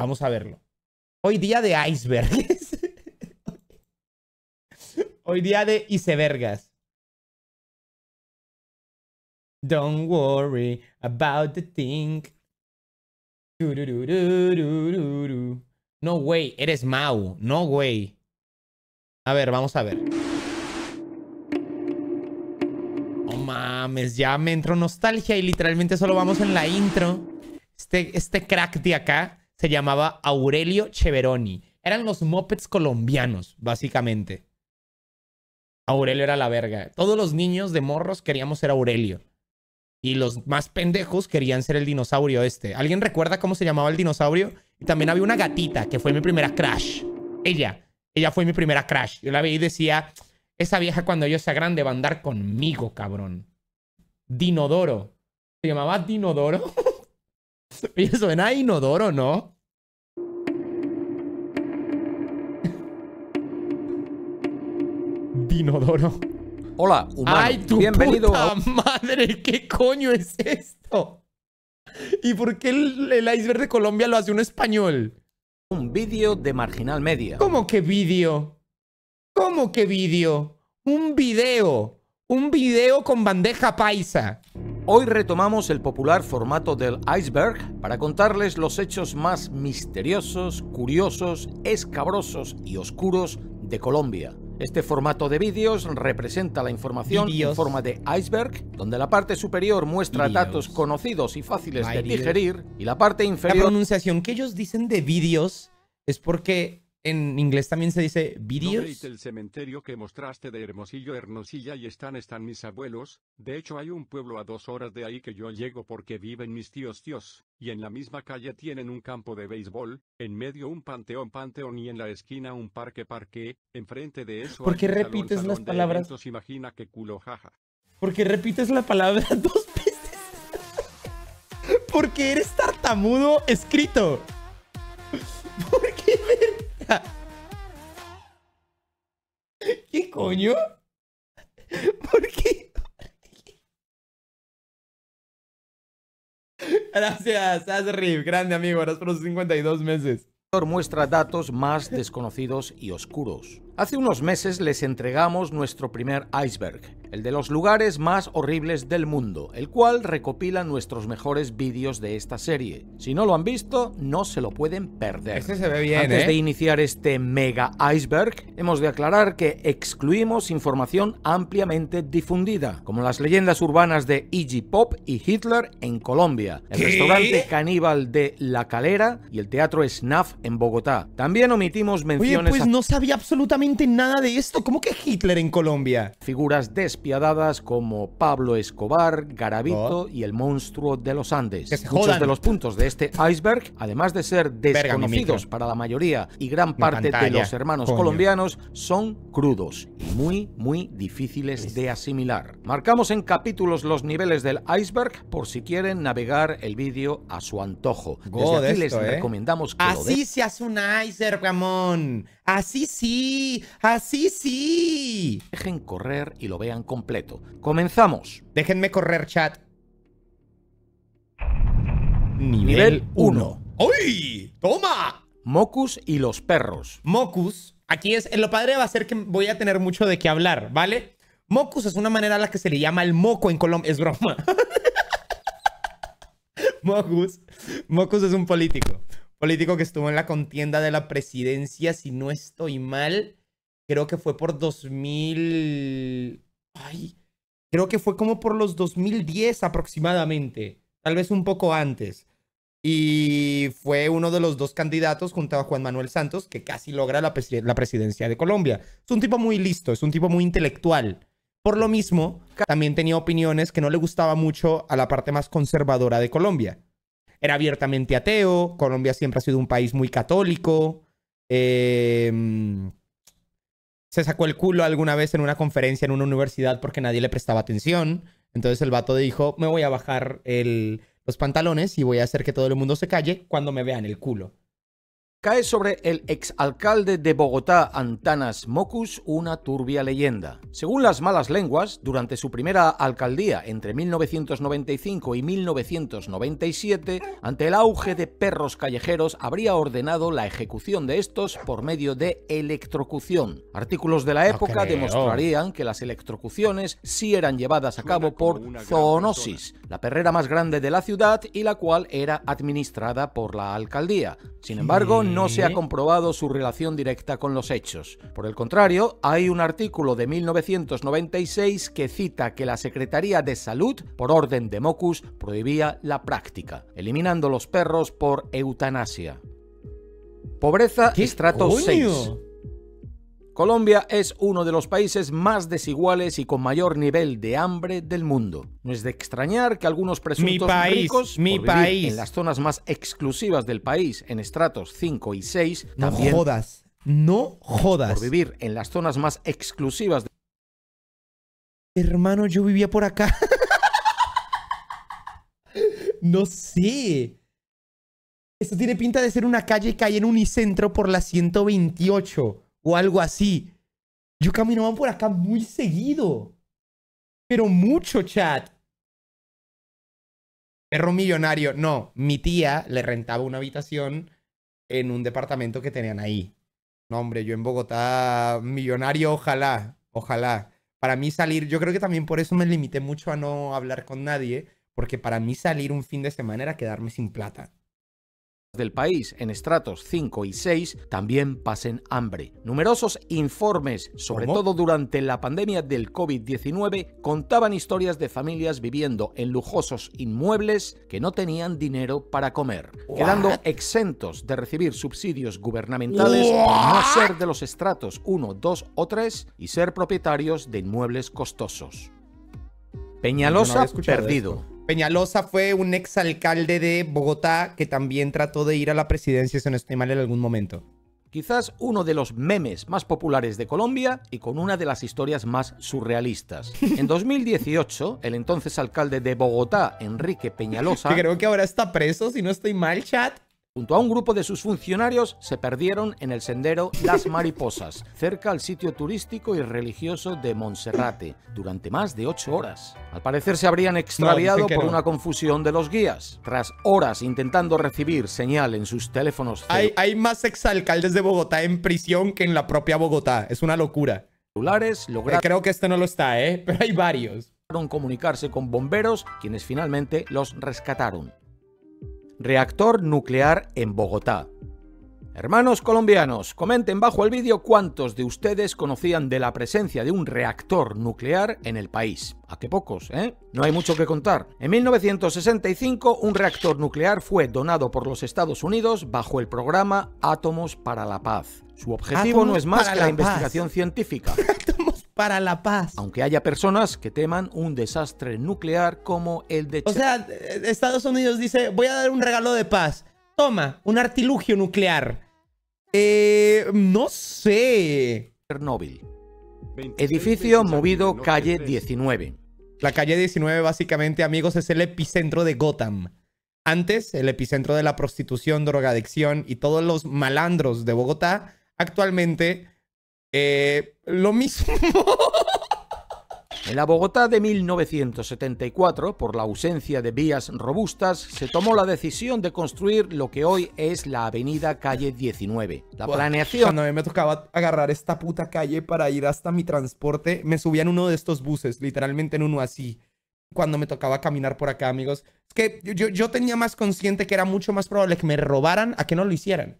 Vamos a verlo. Hoy día de icebergs. Hoy día de icebergas. Don't worry about the thing. No, way, eres Mau. No, güey. A ver, vamos a ver. No mames, ya me entró nostalgia y literalmente solo vamos en la intro. Este, este crack de acá se llamaba Aurelio Cheveroni. Eran los mopeds colombianos, básicamente. Aurelio era la verga. Todos los niños de morros queríamos ser Aurelio. Y los más pendejos querían ser el dinosaurio este. ¿Alguien recuerda cómo se llamaba el dinosaurio? Y también había una gatita que fue mi primera crash. Ella. Ella fue mi primera crash. Yo la veía y decía, esa vieja cuando yo sea grande va a andar conmigo, cabrón. Dinodoro. ¿Se llamaba Dinodoro? Oye, suena a inodoro, ¿no? Dinodoro. Hola, humano. ¡Ay, tu Bienvenido puta madre! ¿Qué coño es esto? ¿Y por qué el, iceberg de Colombia lo hace un español? Un vídeo de Marginal Media. ¿Cómo que vídeo? ¿Cómo que vídeo? Un video. Un video con bandeja paisa. Hoy retomamos el popular formato del iceberg para contarles los hechos más misteriosos, curiosos, escabrosos y oscuros de Colombia. Este formato de vídeos representa la información en forma de iceberg, donde la parte superior muestra datos conocidos y fáciles de digerir, y la parte inferior... La pronunciación que ellos dicen de vídeos es porque en inglés también se dice videos. No el cementerio que mostraste de Hermosillo, Hermosilla y están están mis abuelos. De hecho hay un pueblo a dos horas de ahí que yo llego porque viven mis tíos tíos. Y en la misma calle tienen un campo de béisbol, en medio un panteón panteón y en la esquina un parque parque, enfrente de eso. ¿Por qué repites las palabras? Eventos, imagina que culo jaja. ¿Por qué repites la palabra dos veces? Porque eres tartamudo escrito. ¿Qué coño? ¿Por qué? Gracias, Asrif. Grande amigo, gracias por los 52 meses. Muestra datos más desconocidos y oscuros. Hace unos meses les entregamos nuestro primer iceberg, el de los lugares más horribles del mundo, el cual recopila nuestros mejores vídeos de esta serie. Si no lo han visto, no se lo pueden perder. Este se ve bien, Antes ¿eh? de iniciar este mega iceberg, hemos de aclarar que excluimos información ampliamente difundida, como las leyendas urbanas de Iggy Pop y Hitler en Colombia, el restaurante caníbal de La Calera y el teatro Snuff en Bogotá. También omitimos menciones. pues no sabía absolutamente nada de esto. ¿Cómo que Hitler en Colombia? Figuras despiadadas como Pablo Escobar, Garavito oh. y el monstruo de los Andes. Muchos de los puntos de este iceberg, además de ser desconocidos para la mayoría y gran parte de los hermanos colombianos, son crudos y muy, muy difíciles de asimilar. Marcamos en capítulos los niveles del iceberg por si quieren navegar el vídeo a su antojo. Desde les ¿eh? recomendamos Así se hace un iceberg, Ramón. Así sí, así sí. Dejen correr y lo vean completo. Comenzamos. Déjenme correr, chat. Nivel 1. ¡Uy! ¡Toma! Mocus y los perros. Mocus. Aquí es. Lo padre va a ser que voy a tener mucho de qué hablar, ¿vale? Mocus es una manera a la que se le llama el moco en Colombia. Es broma. Mocus. Mocus es un político político que estuvo en la contienda de la presidencia, si no estoy mal, creo que fue por 2000... Ay, creo que fue como por los 2010 aproximadamente, tal vez un poco antes. Y fue uno de los dos candidatos junto a Juan Manuel Santos que casi logra la, la presidencia de Colombia. Es un tipo muy listo, es un tipo muy intelectual. Por lo mismo, también tenía opiniones que no le gustaba mucho a la parte más conservadora de Colombia era abiertamente ateo, Colombia siempre ha sido un país muy católico, eh, se sacó el culo alguna vez en una conferencia en una universidad porque nadie le prestaba atención, entonces el vato dijo, me voy a bajar el, los pantalones y voy a hacer que todo el mundo se calle cuando me vean el culo. Cae sobre el exalcalde de Bogotá, Antanas Mocus, una turbia leyenda. Según las malas lenguas, durante su primera alcaldía entre 1995 y 1997, ante el auge de perros callejeros, habría ordenado la ejecución de estos por medio de electrocución. Artículos de la época demostrarían que las electrocuciones sí eran llevadas a cabo por zoonosis, la perrera más grande de la ciudad y la cual era administrada por la alcaldía. Sin embargo, no se ha comprobado su relación directa con los hechos. Por el contrario, hay un artículo de 1996 que cita que la Secretaría de Salud, por orden de Mocus, prohibía la práctica, eliminando los perros por eutanasia. Pobreza estrato 6. Colombia es uno de los países más desiguales y con mayor nivel de hambre del mundo. No es de extrañar que algunos presuntos mi país, ricos mi en las zonas más exclusivas del país, en estratos 5 y 6, no jodas, no jodas. Por vivir en las zonas más exclusivas del país. Hermano, yo vivía por acá. no sé. Esto tiene pinta de ser una calle que hay en Unicentro por la 128 o algo así. Yo caminaba por acá muy seguido. Pero mucho, chat. Perro millonario. No, mi tía le rentaba una habitación en un departamento que tenían ahí. No, hombre, yo en Bogotá, millonario, ojalá, ojalá. Para mí salir, yo creo que también por eso me limité mucho a no hablar con nadie, porque para mí salir un fin de semana era quedarme sin plata del país en estratos 5 y 6 también pasen hambre. Numerosos informes, sobre todo durante la pandemia del COVID-19, contaban historias de familias viviendo en lujosos inmuebles que no tenían dinero para comer, quedando exentos de recibir subsidios gubernamentales por no ser de los estratos 1, 2 o 3 y ser propietarios de inmuebles costosos. Peñalosa perdido. Peñalosa fue un exalcalde de Bogotá que también trató de ir a la presidencia, si no estoy mal, en algún momento. Quizás uno de los memes más populares de Colombia y con una de las historias más surrealistas. En 2018, el entonces alcalde de Bogotá, Enrique Peñalosa... creo que ahora está preso, si no estoy mal, chat. Junto a un grupo de sus funcionarios se perdieron en el sendero Las Mariposas, cerca al sitio turístico y religioso de Monserrate, durante más de ocho horas. Al parecer se habrían extraviado por una confusión de los guías. Tras horas intentando recibir señal en sus teléfonos... Hay, más exalcaldes de Bogotá en prisión que en la propia Bogotá. Es una locura. Celulares eh, Creo que este no lo está, ¿eh? Pero hay varios. ...comunicarse con bomberos, quienes finalmente los rescataron reactor nuclear en Bogotá. Hermanos colombianos, comenten bajo el vídeo cuántos de ustedes conocían de la presencia de un reactor nuclear en el país. A qué pocos, ¿eh? No hay mucho que contar. En 1965, un reactor nuclear fue donado por los Estados Unidos bajo el programa Átomos para la Paz. Su objetivo no es más que la investigación científica. para la paz. Aunque haya personas que teman un desastre nuclear como el de... o sea, Estados Unidos dice, voy a dar un regalo de paz. Toma, un artilugio nuclear. Eh, no sé. Chernóbil. Edificio movido calle 19. La calle 19 básicamente, amigos, es el epicentro de Gotham. Antes, el epicentro de la prostitución, drogadicción y todos los malandros de Bogotá. Actualmente, eh, lo mismo. En la Bogotá de 1974, por la ausencia de vías robustas, se tomó la decisión de construir lo que hoy es la avenida calle 19. La planeación... Cuando a mí me tocaba agarrar esta puta calle para ir hasta mi transporte, me subía en uno de estos buses, literalmente en uno así, cuando me tocaba caminar por acá, amigos. Es que yo, yo tenía más consciente que era mucho más probable que me robaran a que no lo hicieran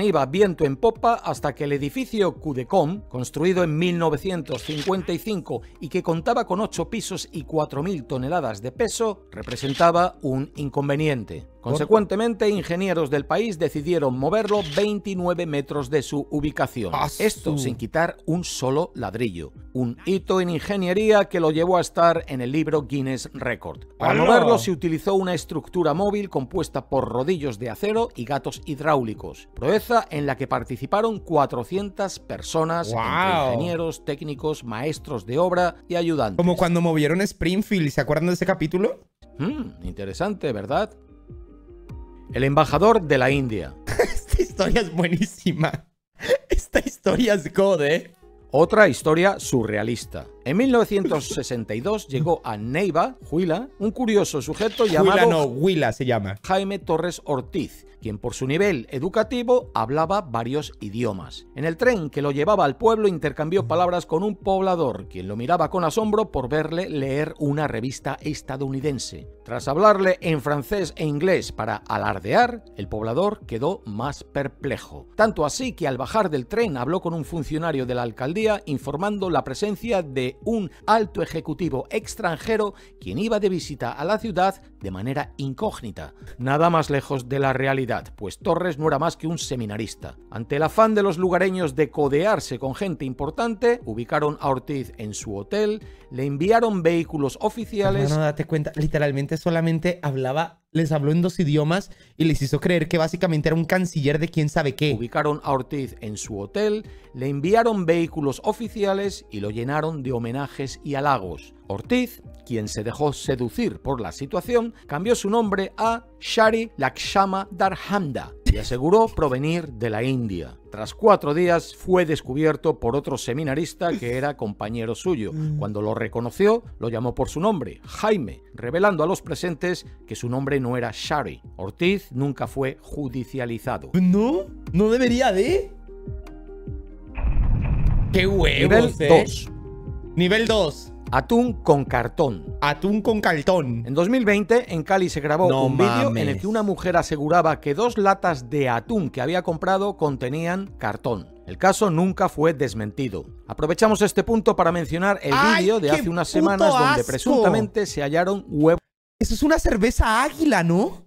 iba viento en popa hasta que el edificio Cudecom, construido en 1955 y que contaba con 8 pisos y 4.000 toneladas de peso, representaba un inconveniente. Consecuentemente, ingenieros del país decidieron moverlo 29 metros de su ubicación. Ah, Esto sin quitar un solo ladrillo. Un hito en ingeniería que lo llevó a estar en el libro Guinness Record. Para moverlo se utilizó una estructura móvil compuesta por rodillos de acero y gatos hidráulicos. Proeza en la que participaron 400 personas, ingenieros, técnicos, maestros de obra y ayudantes. Como cuando movieron Springfield, ¿se acuerdan de ese capítulo? Hmm, interesante, ¿verdad? el embajador de la India. Esta historia es buenísima. Esta historia es god, ¿eh? Otra historia surrealista. En 1962 llegó a Neiva, Huila, un curioso sujeto llamado... Huila se llama. Jaime Torres Ortiz, quien por su nivel educativo hablaba varios idiomas. En el tren que lo llevaba al pueblo intercambió palabras con un poblador, quien lo miraba con asombro por verle leer una revista estadounidense. Tras hablarle en francés e inglés para alardear, el poblador quedó más perplejo. Tanto así que al bajar del tren habló con un funcionario de la alcaldía informando la presencia de un alto ejecutivo extranjero quien iba de visita a la ciudad de manera incógnita. Nada más lejos de la realidad, pues Torres no era más que un seminarista. Ante el afán de los lugareños de codearse con gente importante, ubicaron a Ortiz en su hotel, le enviaron vehículos oficiales... No, date cuenta, literalmente solamente hablaba, les habló en dos idiomas y les hizo creer que básicamente era un canciller de quién sabe qué. Ubicaron a Ortiz en su hotel, le enviaron vehículos oficiales y lo llenaron de homenajes y halagos. Ortiz, quien se dejó seducir por la situación, cambió su nombre a Shari Lakshama Darhamda y aseguró provenir de la India. Tras cuatro días fue descubierto por otro seminarista que era compañero suyo. Mm. Cuando lo reconoció, lo llamó por su nombre, Jaime, revelando a los presentes que su nombre no era Shari. Ortiz nunca fue judicializado. No, no debería de. ¡Qué huevos! Nivel 2. Eh! Nivel 2. Atún con cartón. Atún con cartón. En 2020, en Cali se grabó un vídeo en el que una mujer aseguraba que dos latas de atún que había comprado contenían cartón. El caso nunca fue desmentido. Aprovechamos este punto para mencionar el vídeo de hace unas semanas donde presuntamente se hallaron huevos. Eso es una cerveza águila, ¿no?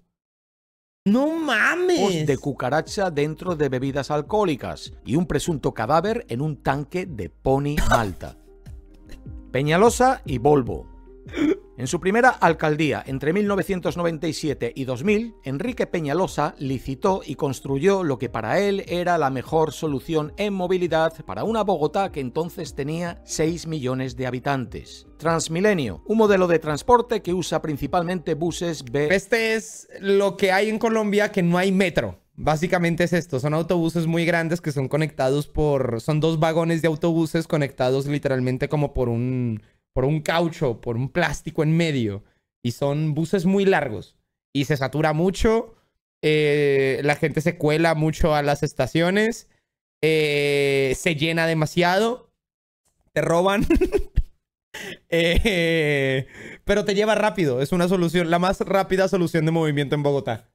No mames. De cucaracha dentro de bebidas alcohólicas y un presunto cadáver en un tanque de Pony Malta. Peñalosa y Volvo. En su primera alcaldía, entre 1997 y 2000, Enrique Peñalosa licitó y construyó lo que para él era la mejor solución en movilidad para una Bogotá que entonces tenía 6 millones de habitantes. Transmilenio, un modelo de transporte que usa principalmente buses B. Este es lo que hay en Colombia que no hay metro. Básicamente es esto, son autobuses muy grandes que son conectados por, son dos vagones de autobuses conectados literalmente como por un, por un caucho, por un plástico en medio. Y son buses muy largos y se satura mucho, eh, la gente se cuela mucho a las estaciones, eh, se llena demasiado, te roban, eh, pero te lleva rápido, es una solución, la más rápida solución de movimiento en Bogotá.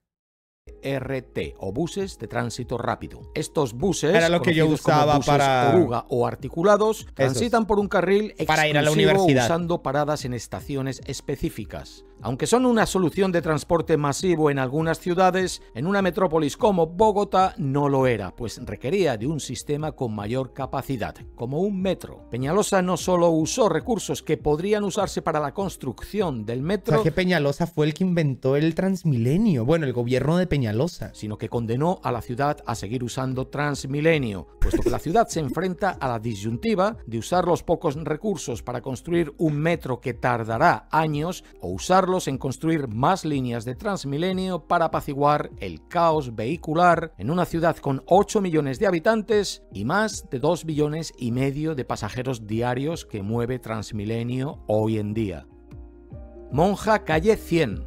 RT e o buses de tránsito rápido. Estos buses, Era lo que yo usaba buses para oruga o articulados, transitan por un carril exclusivo usando paradas en estaciones específicas. Aunque son una solución de transporte masivo en algunas ciudades, en una metrópolis como Bogotá no lo era, pues requería de un sistema con mayor capacidad, como un metro. Peñalosa no solo usó recursos que podrían usarse para la construcción del metro. O sea, que Peñalosa fue el que inventó el Transmilenio, bueno, el gobierno de Peñalosa. Sino que condenó a la ciudad a seguir usando Transmilenio, puesto que la ciudad se enfrenta a la disyuntiva de usar los pocos recursos para construir un metro que tardará años o usar en construir más líneas de Transmilenio para apaciguar el caos vehicular en una ciudad con 8 millones de habitantes y más de 2 billones y medio de pasajeros diarios que mueve Transmilenio hoy en día. Monja Calle 100,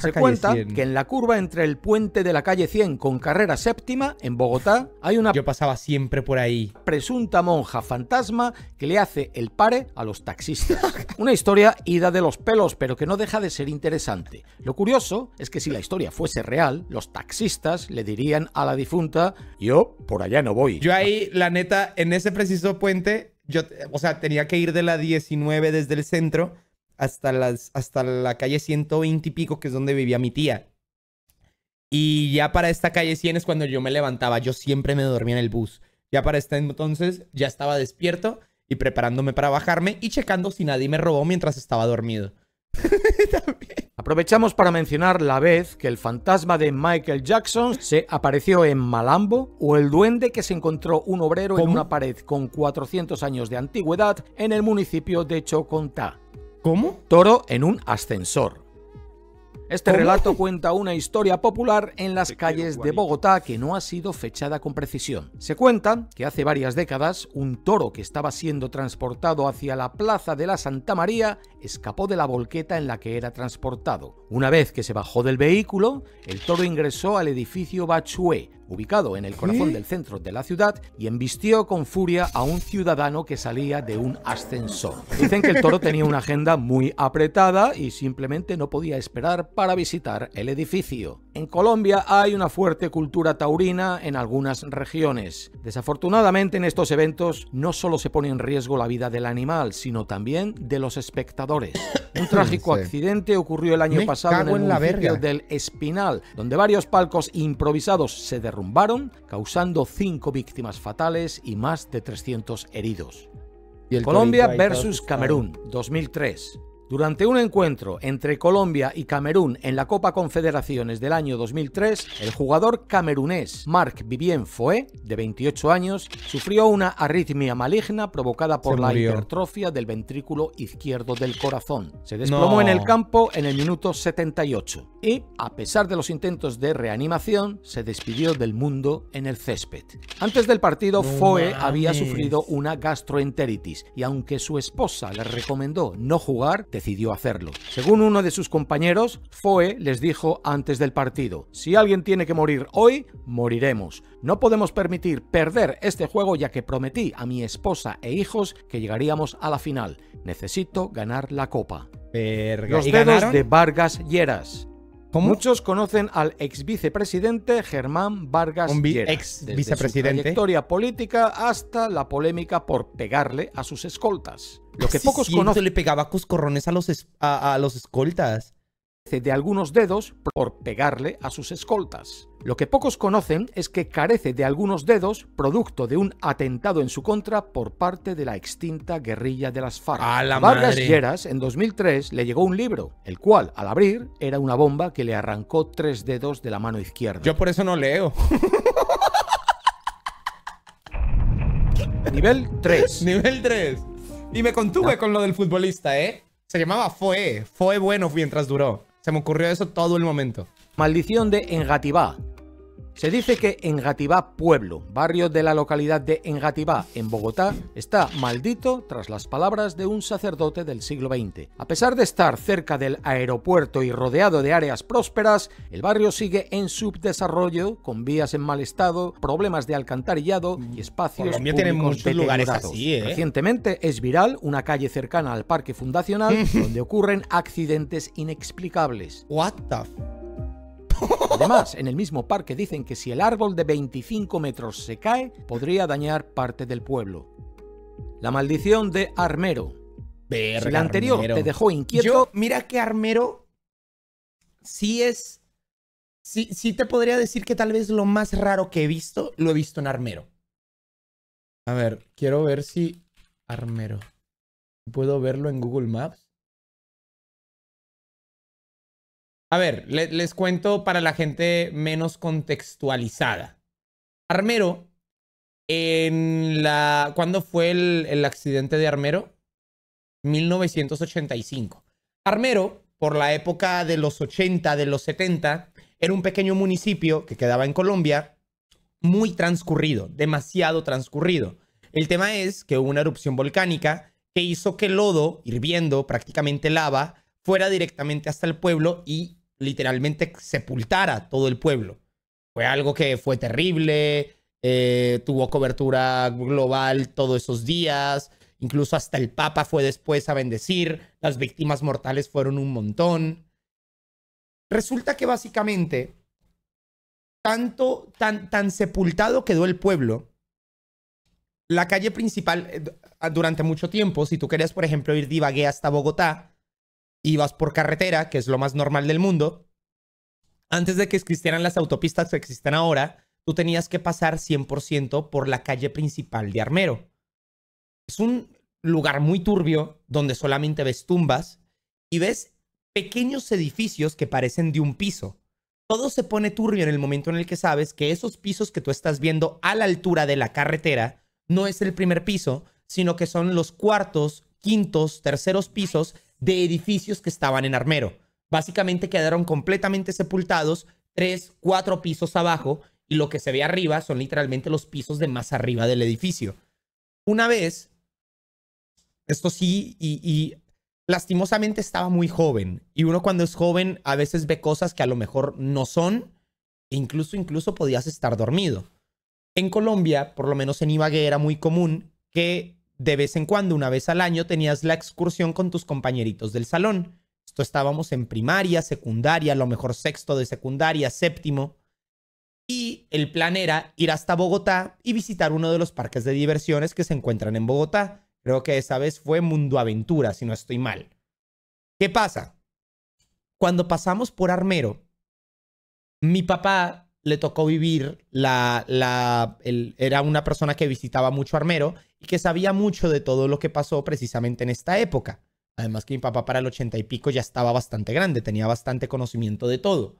se cuenta que en la curva entre el puente de la calle 100 con carrera séptima, en Bogotá, hay una... pasaba siempre por ahí. Presunta monja fantasma que le hace el pare a los taxistas. una historia ida de los pelos, pero que no deja de ser interesante. Lo curioso es que si la historia fuese real, los taxistas le dirían a la difunta, yo por allá no voy. Yo ahí, la neta, en ese preciso puente, yo, o sea, tenía que ir de la 19 desde el centro hasta, las, hasta la calle 120 y pico, que es donde vivía mi tía. Y ya para esta calle 100 es cuando yo me levantaba. Yo siempre me dormía en el bus. Ya para este entonces ya estaba despierto y preparándome para bajarme y checando si nadie me robó mientras estaba dormido. Aprovechamos para mencionar la vez que el fantasma de Michael Jackson se apareció en Malambo o el duende que se encontró un obrero en una pared con 400 años de antigüedad en el municipio de Chocontá. ¿Cómo? Toro en un ascensor. Este relato cuenta una historia popular en las calles de Bogotá que no ha sido fechada con precisión. Se cuenta que hace varias décadas un toro que estaba siendo transportado hacia la plaza de la Santa María escapó de la volqueta en la que era transportado. Una vez que se bajó del vehículo, el toro ingresó al edificio Bachué, ubicado en el corazón del centro de la ciudad, y embistió con furia a un ciudadano que salía de un ascensor. Dicen que el toro tenía una agenda muy apretada y simplemente no podía esperar para visitar el edificio. En Colombia hay una fuerte cultura taurina en algunas regiones. Desafortunadamente en estos eventos no solo se pone en riesgo la vida del animal, sino también de los espectadores. Un trágico accidente ocurrió el año pasado en el en del Espinal, donde varios palcos improvisados se derrumbaron, causando cinco víctimas fatales y más de 300 heridos. Colombia versus Camerún, 2003. Durante un encuentro entre Colombia y Camerún en la Copa Confederaciones del año 2003, el jugador camerunés Marc Vivien Foé, de 28 años, sufrió una arritmia maligna provocada por la hipertrofia del ventrículo izquierdo del corazón. Se desplomó en el campo en el minuto 78 y, a pesar de los intentos de reanimación, se despidió del mundo en el césped. Antes del partido, Foe había sufrido una gastroenteritis y aunque su esposa le recomendó no jugar, decidió hacerlo. Según uno de sus compañeros, Foe les dijo antes del partido, si alguien tiene que morir hoy, moriremos. No podemos permitir perder este juego ya que prometí a mi esposa e hijos que llegaríamos a la final. Necesito ganar la copa. Los dedos de Vargas Lleras. Muchos conocen al ex vicepresidente Germán Vargas Lleras, ex vicepresidente. Desde su trayectoria política hasta la polémica por pegarle a sus escoltas. Lo que pocos conocen. le pegaba coscorrones a los, a, a los escoltas. De algunos dedos por pegarle a sus escoltas. Lo que pocos conocen es que carece de algunos dedos, producto de un atentado en su contra por parte de la extinta guerrilla de las FARC. A la Vargas Lleras, en 2003, le llegó un libro, el cual, al abrir, era una bomba que le arrancó tres dedos de la mano izquierda. Yo por eso no leo. Nivel 3. Nivel 3. Y me contuve ah. con lo del futbolista, ¿eh? Se llamaba Fue. Fue bueno mientras duró. Se me ocurrió eso todo el momento. Maldición de Engativá. Se dice que Engativá Pueblo, barrio de la localidad de Engativá, en Bogotá, está maldito tras las palabras de un sacerdote del siglo XX. A pesar de estar cerca del aeropuerto y rodeado de áreas prósperas, el barrio sigue en subdesarrollo, con vías en mal estado, problemas de alcantarillado y mm, espacios Colombia tiene ¿eh? Recientemente es viral una calle cercana al parque fundacional donde ocurren accidentes inexplicables. What the Además, en el mismo parque dicen que si el árbol de 25 metros se cae, podría dañar parte del pueblo. La maldición de Armero. si la anterior te dejó inquieto... mira que Armero sí es... Sí, sí te podría decir que tal vez lo más raro que he visto, lo he visto en Armero. A ver, quiero ver si... Armero. ¿Puedo verlo en Google Maps? A ver, les cuento para la gente menos contextualizada. Armero, en la, ¿cuándo fue el, el accidente de Armero? 1985. Armero, por la época de los 80, de los 70, era un pequeño municipio que quedaba en Colombia, muy transcurrido, demasiado transcurrido. El tema es que hubo una erupción volcánica que hizo que el lodo, hirviendo, prácticamente lava, fuera directamente hasta el pueblo y literalmente sepultara todo el pueblo. Fue algo que fue terrible, eh, tuvo cobertura global todos esos días, incluso hasta el Papa fue después a bendecir, las víctimas mortales fueron un montón. Resulta que básicamente, tanto, tan, tan sepultado quedó el pueblo, la calle principal eh, durante mucho tiempo, si tú querías, por ejemplo, ir divagué hasta Bogotá, y vas por carretera, que es lo más normal del mundo, antes de que existieran las autopistas que existen ahora, tú tenías que pasar 100% por la calle principal de Armero. Es un lugar muy turbio donde solamente ves tumbas y ves pequeños edificios que parecen de un piso. Todo se pone turbio en el momento en el que sabes que esos pisos que tú estás viendo a la altura de la carretera no es el primer piso, sino que son los cuartos, quintos, terceros pisos de edificios que estaban en Armero. Básicamente quedaron completamente sepultados tres, cuatro pisos abajo y lo que se ve arriba son literalmente los pisos de más arriba del edificio. Una vez, esto sí, y, lastimosamente estaba muy joven y uno cuando es joven a veces ve cosas que a lo mejor no son, e incluso, incluso podías estar dormido. En Colombia, por lo menos en Ibagué, era muy común que de vez en cuando, una vez al año, tenías la excursión con tus compañeritos del salón. Esto estábamos en primaria, secundaria, a lo mejor sexto de secundaria, séptimo. Y el plan era ir hasta Bogotá y visitar uno de los parques de diversiones que se encuentran en Bogotá. Creo que esa vez fue Mundo Aventura, si no estoy mal. ¿Qué pasa? Cuando pasamos por Armero, mi papá le tocó vivir la, era una persona que visitaba mucho Armero y que sabía mucho de todo lo que pasó precisamente en esta época. Además que mi papá para el ochenta y pico ya estaba bastante grande, tenía bastante conocimiento de todo.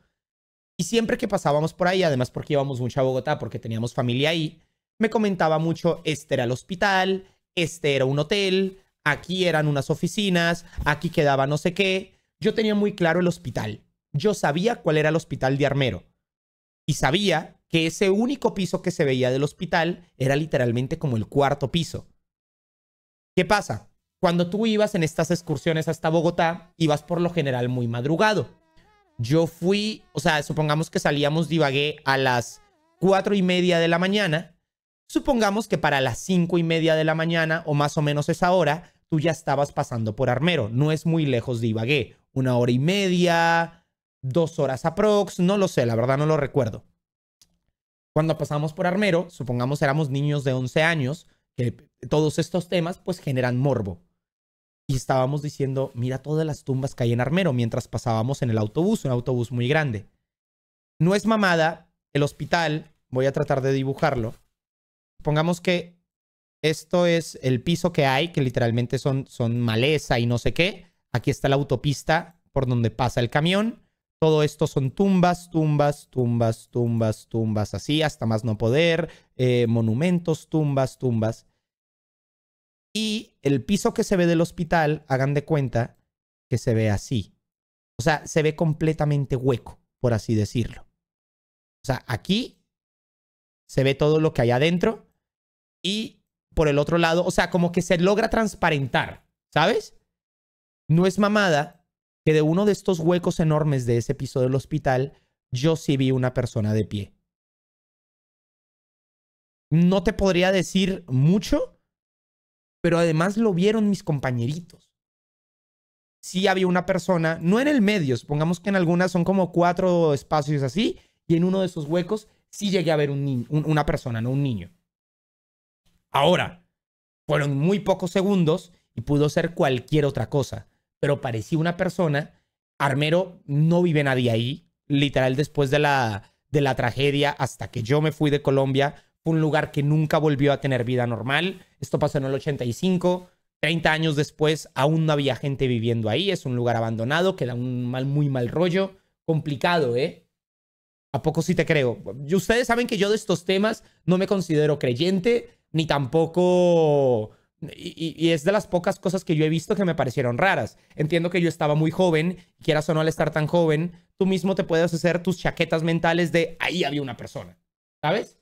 Y siempre que pasábamos por ahí, además porque íbamos mucho a Bogotá, porque teníamos familia ahí, me comentaba mucho, este era el hospital, este era un hotel, aquí eran unas oficinas, aquí quedaba no sé qué. Yo tenía muy claro el hospital. Yo sabía cuál era el hospital de Armero. Y sabía que ese único piso que se veía del hospital era literalmente como el cuarto piso. ¿Qué pasa? Cuando tú ibas en estas excursiones hasta Bogotá, ibas por lo general muy madrugado. Yo fui, o sea, supongamos que salíamos, de Ibagué a las cuatro y media de la mañana. Supongamos que para las cinco y media de la mañana, o más o menos esa hora, tú ya estabas pasando por Armero. No es muy lejos de Ibagué. Una hora y media, dos horas aprox, no lo sé, la verdad no lo recuerdo. Cuando pasamos por Armero, supongamos éramos niños de 11 años, que todos estos temas pues generan morbo. Y estábamos diciendo, mira todas las tumbas que hay en Armero mientras pasábamos en el autobús, un autobús muy grande. No es mamada, el hospital, voy a tratar de dibujarlo. Supongamos que esto es el piso que hay, que literalmente son, son maleza y no sé qué. Aquí está la autopista por donde pasa el camión. Todo esto son tumbas, tumbas, tumbas, tumbas, tumbas, así hasta más no poder, eh, monumentos, tumbas, tumbas. Y el piso que se ve del hospital, hagan de cuenta que se ve así. O sea, se ve completamente hueco, por así decirlo. O sea, aquí se ve todo lo que hay adentro y por el otro lado, o sea, como que se logra transparentar, ¿sabes? No es mamada que de uno de estos huecos enormes de ese piso del hospital, yo sí vi una persona de pie. No te podría decir mucho, pero además lo vieron mis compañeritos. Sí había una persona, no en el medio, supongamos que en algunas son como cuatro espacios así, y en uno de esos huecos sí llegué a ver una persona, no un niño. Ahora, fueron muy pocos segundos y pudo ser cualquier otra cosa pero parecía una persona. Armero no vive nadie ahí. Literal, después de la, de la tragedia, hasta que yo me fui de Colombia, fue un lugar que nunca volvió a tener vida normal. Esto pasó en el 85. 30 años después, aún no había gente viviendo ahí. Es un lugar abandonado, queda un mal, muy mal rollo. Complicado, ¿eh? ¿A poco sí te creo? ustedes saben que yo de estos temas no me considero creyente, ni tampoco y, es de las pocas cosas que yo he visto que me parecieron raras. Entiendo que yo estaba muy joven, quieras o no al estar tan joven, tú mismo te puedes hacer tus chaquetas mentales de ahí había una persona, ¿sabes?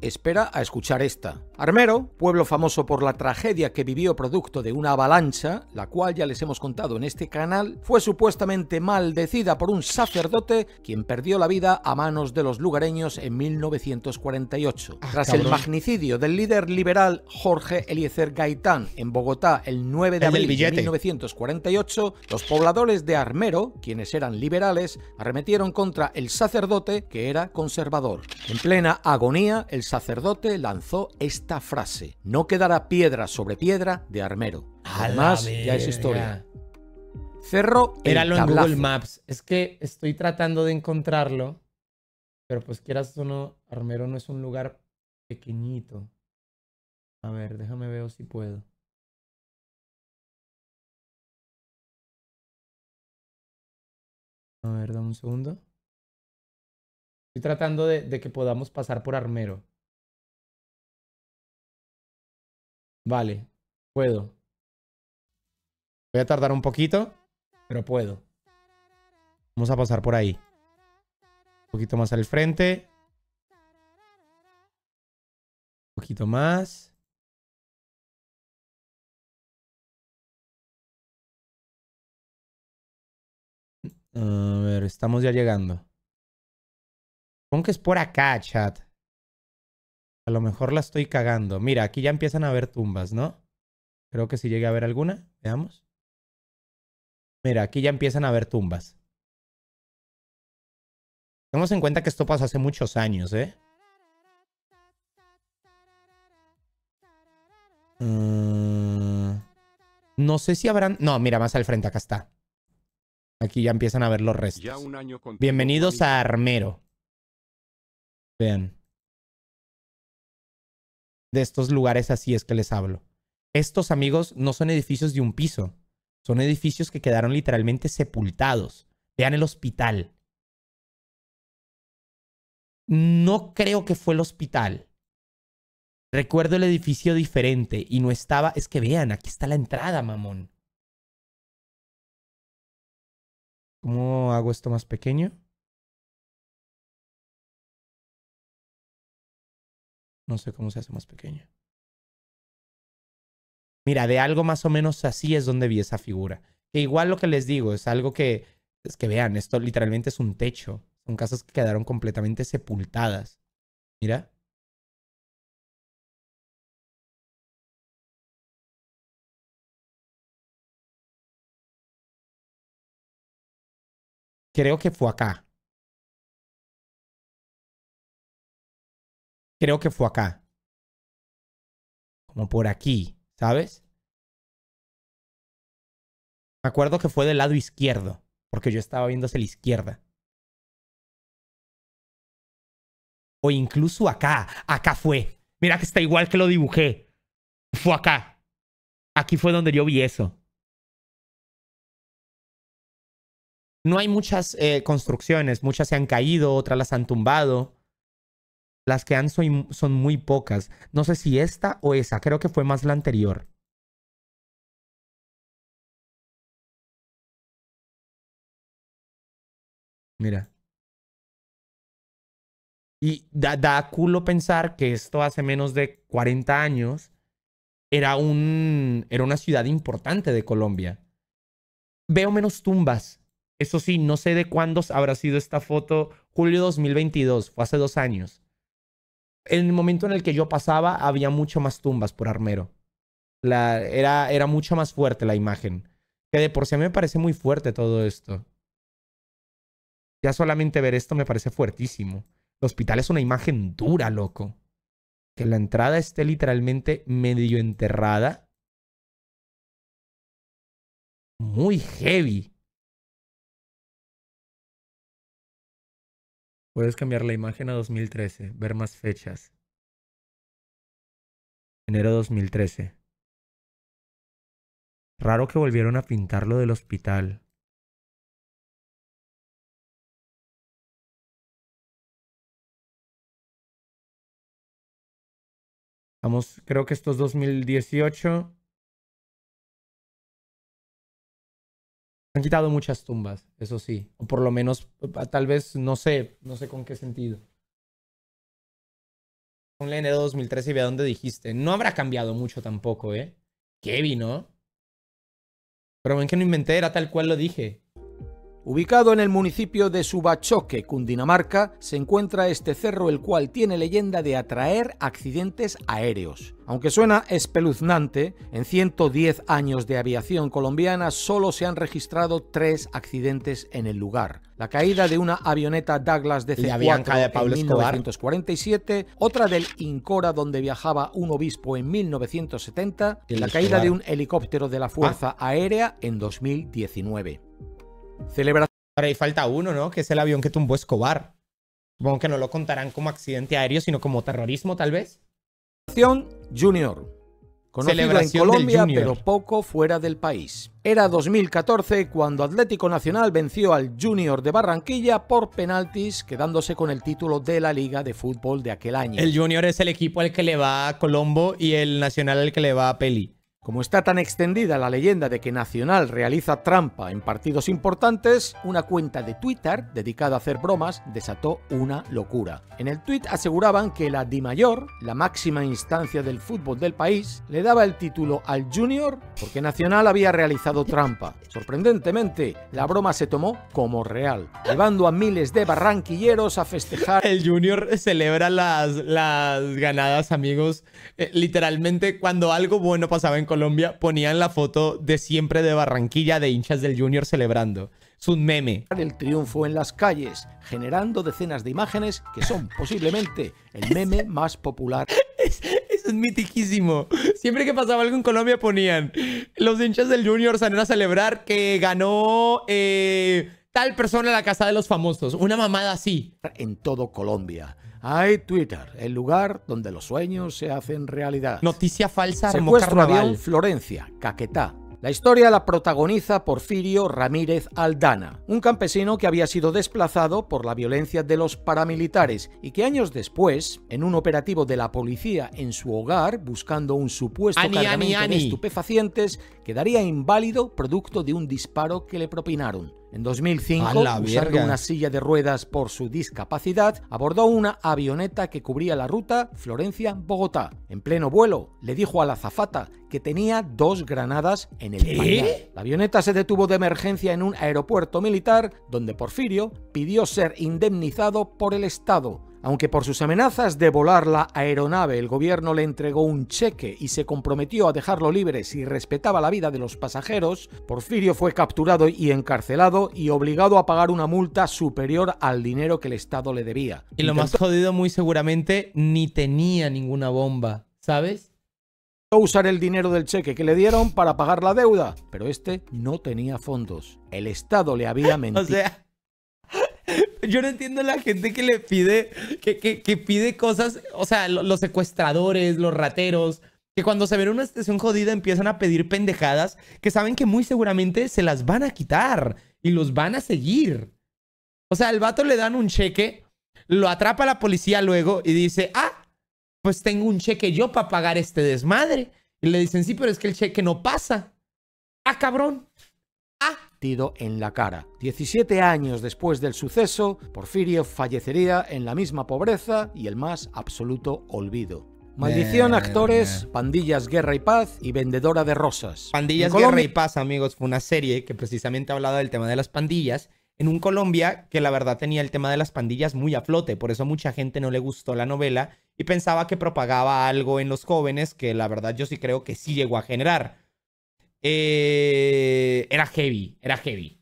espera a escuchar esta. Armero, pueblo famoso por la tragedia que vivió producto de una avalancha, la cual ya les hemos contado en este canal, fue supuestamente maldecida por un sacerdote quien perdió la vida a manos de los lugareños en 1948. Ah, Tras el magnicidio del líder liberal Jorge Eliezer Gaitán en Bogotá el 9 de abril de 1948, los pobladores de Armero, quienes eran liberales, arremetieron contra el sacerdote que era conservador. En plena agonía, el sacerdote lanzó esta frase, no quedará piedra sobre piedra de armero. Además, ya es historia. Cerro. el lo en Google Maps. Es que estoy tratando de encontrarlo, pero pues quieras o no, armero no es un lugar pequeñito. A ver, déjame ver si puedo. A ver, dame un segundo. Estoy tratando de, que podamos pasar por armero. Vale, puedo. Voy a tardar un poquito, pero puedo. Vamos a pasar por ahí. Un poquito más al frente. Un poquito más. A ver, estamos ya llegando. Supongo que es por acá, chat. A lo mejor la estoy cagando. Mira, aquí ya empiezan a ver tumbas, ¿no? Creo que si llegue a ver alguna. Veamos. Mira, aquí ya empiezan a ver tumbas. Tenemos en cuenta que esto pasó hace muchos años, ¿eh? Mm, no sé si habrán... No, mira, más al frente, acá está. Aquí ya empiezan a ver los restos. Bienvenidos a Armero. Vean. De estos lugares así es que les hablo. Estos amigos no son edificios de un piso, son edificios que quedaron literalmente sepultados. Vean el hospital. No creo que fue el hospital. Recuerdo el edificio diferente y no estaba. Es que vean, aquí está la entrada, mamón. ¿Cómo hago esto más pequeño? No sé cómo se hace más pequeña. Mira, de algo más o menos así es donde vi esa figura. Que igual lo que les digo, es algo que, es que vean, esto literalmente es un techo. Son casas que quedaron completamente sepultadas. Mira. Creo que fue acá. Creo que fue acá. Como por aquí, ¿sabes? Me acuerdo que fue del lado izquierdo, porque yo estaba viéndose la izquierda. O incluso acá, acá fue. Mira que está igual que lo dibujé. Fue acá. Aquí fue donde yo vi eso. No hay muchas eh, construcciones, muchas se han caído, otras las han tumbado. Las que han son muy pocas. No sé si esta o esa, creo que fue más la anterior. Mira. Y da, culo pensar que esto hace menos de 40 años era, era una ciudad importante de Colombia. Veo menos tumbas. Eso sí, no sé de cuándo habrá sido esta foto. Julio 2022, fue hace dos años. En el momento en el que yo pasaba, había mucho más tumbas por armero. La, era, era mucho más fuerte la imagen. Que de por sí a mí me parece muy fuerte todo esto. Ya solamente ver esto me parece fuertísimo. El hospital es una imagen dura, loco. Que la entrada esté literalmente medio enterrada. Muy heavy. Puedes cambiar la imagen a 2013, ver más fechas. Enero 2013. Raro que volvieron a pintarlo del hospital. Vamos, creo que esto es 2018. Han quitado muchas tumbas, eso sí. O por lo menos, tal vez, no sé, no sé con qué sentido. Un la N 2013 y ve dónde dijiste. No habrá cambiado mucho tampoco, ¿eh? Kevin, ¿no? Pero ven que no inventé, era tal cual lo dije. Ubicado en el municipio de Subachoque, Cundinamarca, se encuentra este cerro el cual tiene leyenda de atraer accidentes aéreos. Aunque suena espeluznante, en 110 años de aviación colombiana solo se han registrado tres accidentes en el lugar. La caída de una avioneta Douglas DC-4 de en 1947, otra del Incora donde viajaba un obispo en 1970, y la caída de un helicóptero de la Fuerza ah. Aérea en 2019. Celebración. ahí falta uno, ¿no? Que es el avión que tumbó Escobar. Supongo que no lo contarán como accidente aéreo, sino como terrorismo, tal vez. Celebración Junior. Conocido en Colombia, pero poco fuera del país. Era 2014 cuando Atlético Nacional venció al Junior de Barranquilla por penaltis, quedándose con el título de la Liga de Fútbol de aquel año. El Junior es el equipo al que le va a Colombo y el Nacional al que le va a Peli. Como está tan extendida la leyenda de que Nacional realiza trampa en partidos importantes, una cuenta de Twitter dedicada a hacer bromas desató una locura. En el tweet aseguraban que la Di Mayor, la máxima instancia del fútbol del país, le daba el título al Junior porque Nacional había realizado trampa. Sorprendentemente, la broma se tomó como real, llevando a miles de barranquilleros a festejar. El Junior celebra las, las ganadas, amigos. Eh, literalmente, cuando algo bueno pasaba en Colombia ponían la foto de siempre de Barranquilla de hinchas del Junior celebrando. Es un meme. El triunfo en las calles, generando decenas de imágenes que son posiblemente el meme más popular. es es mitiquísimo. Siempre que pasaba algo en Colombia ponían los hinchas del Junior salieron a celebrar que ganó... Eh, tal persona la casa de los famosos. Una mamada así. En todo Colombia. Hay Twitter, el lugar donde los sueños se hacen realidad. Noticia falsa, Secuestro avión, Florencia, Caquetá, la historia la protagoniza Porfirio Ramírez Aldana, un campesino que había sido desplazado por la violencia de los paramilitares y que años después, en un operativo de la policía en su hogar buscando un supuesto cargamento de estupefacientes, quedaría inválido producto de un disparo que le propinaron. En 2005, la usando una silla de ruedas por su discapacidad, abordó una avioneta que cubría la ruta Florencia-Bogotá. En pleno vuelo, le dijo a la azafata que tenía dos granadas en el pañal. La avioneta se detuvo de emergencia en un aeropuerto militar donde Porfirio pidió ser indemnizado por el Estado aunque por sus amenazas de volar la aeronave el gobierno le entregó un cheque y se comprometió a dejarlo libre si respetaba la vida de los pasajeros, Porfirio fue capturado y encarcelado y obligado a pagar una multa superior al dinero que el Estado le debía. Y lo más jodido muy seguramente ni tenía ninguna bomba, ¿sabes? usar el dinero del cheque que le dieron para pagar la deuda, pero este no tenía fondos. El Estado le había mentido. Yo no entiendo la gente que le pide, que, que, pide cosas, o sea, los secuestradores, los rateros, que cuando se ven una estación jodida empiezan a pedir pendejadas que saben que muy seguramente se las van a quitar y los van a seguir. O sea, al vato le dan un cheque, lo atrapa la policía luego y dice, ah, pues tengo un cheque yo para pagar este desmadre. Y le dicen, sí, pero es que el cheque no pasa. Ah, cabrón en la cara. 17 años después del suceso, Porfirio fallecería en la misma pobreza y el más absoluto olvido. Maldición, actores, pandillas, guerra y paz y vendedora de rosas. Pandillas, guerra y paz, amigos, fue una serie que precisamente hablaba del tema de las pandillas en un Colombia que la verdad tenía el tema de las pandillas muy a flote, por eso mucha gente no le gustó la novela y pensaba que propagaba algo en los jóvenes que la verdad yo sí creo que sí llegó a generar. Eh, era heavy, era heavy.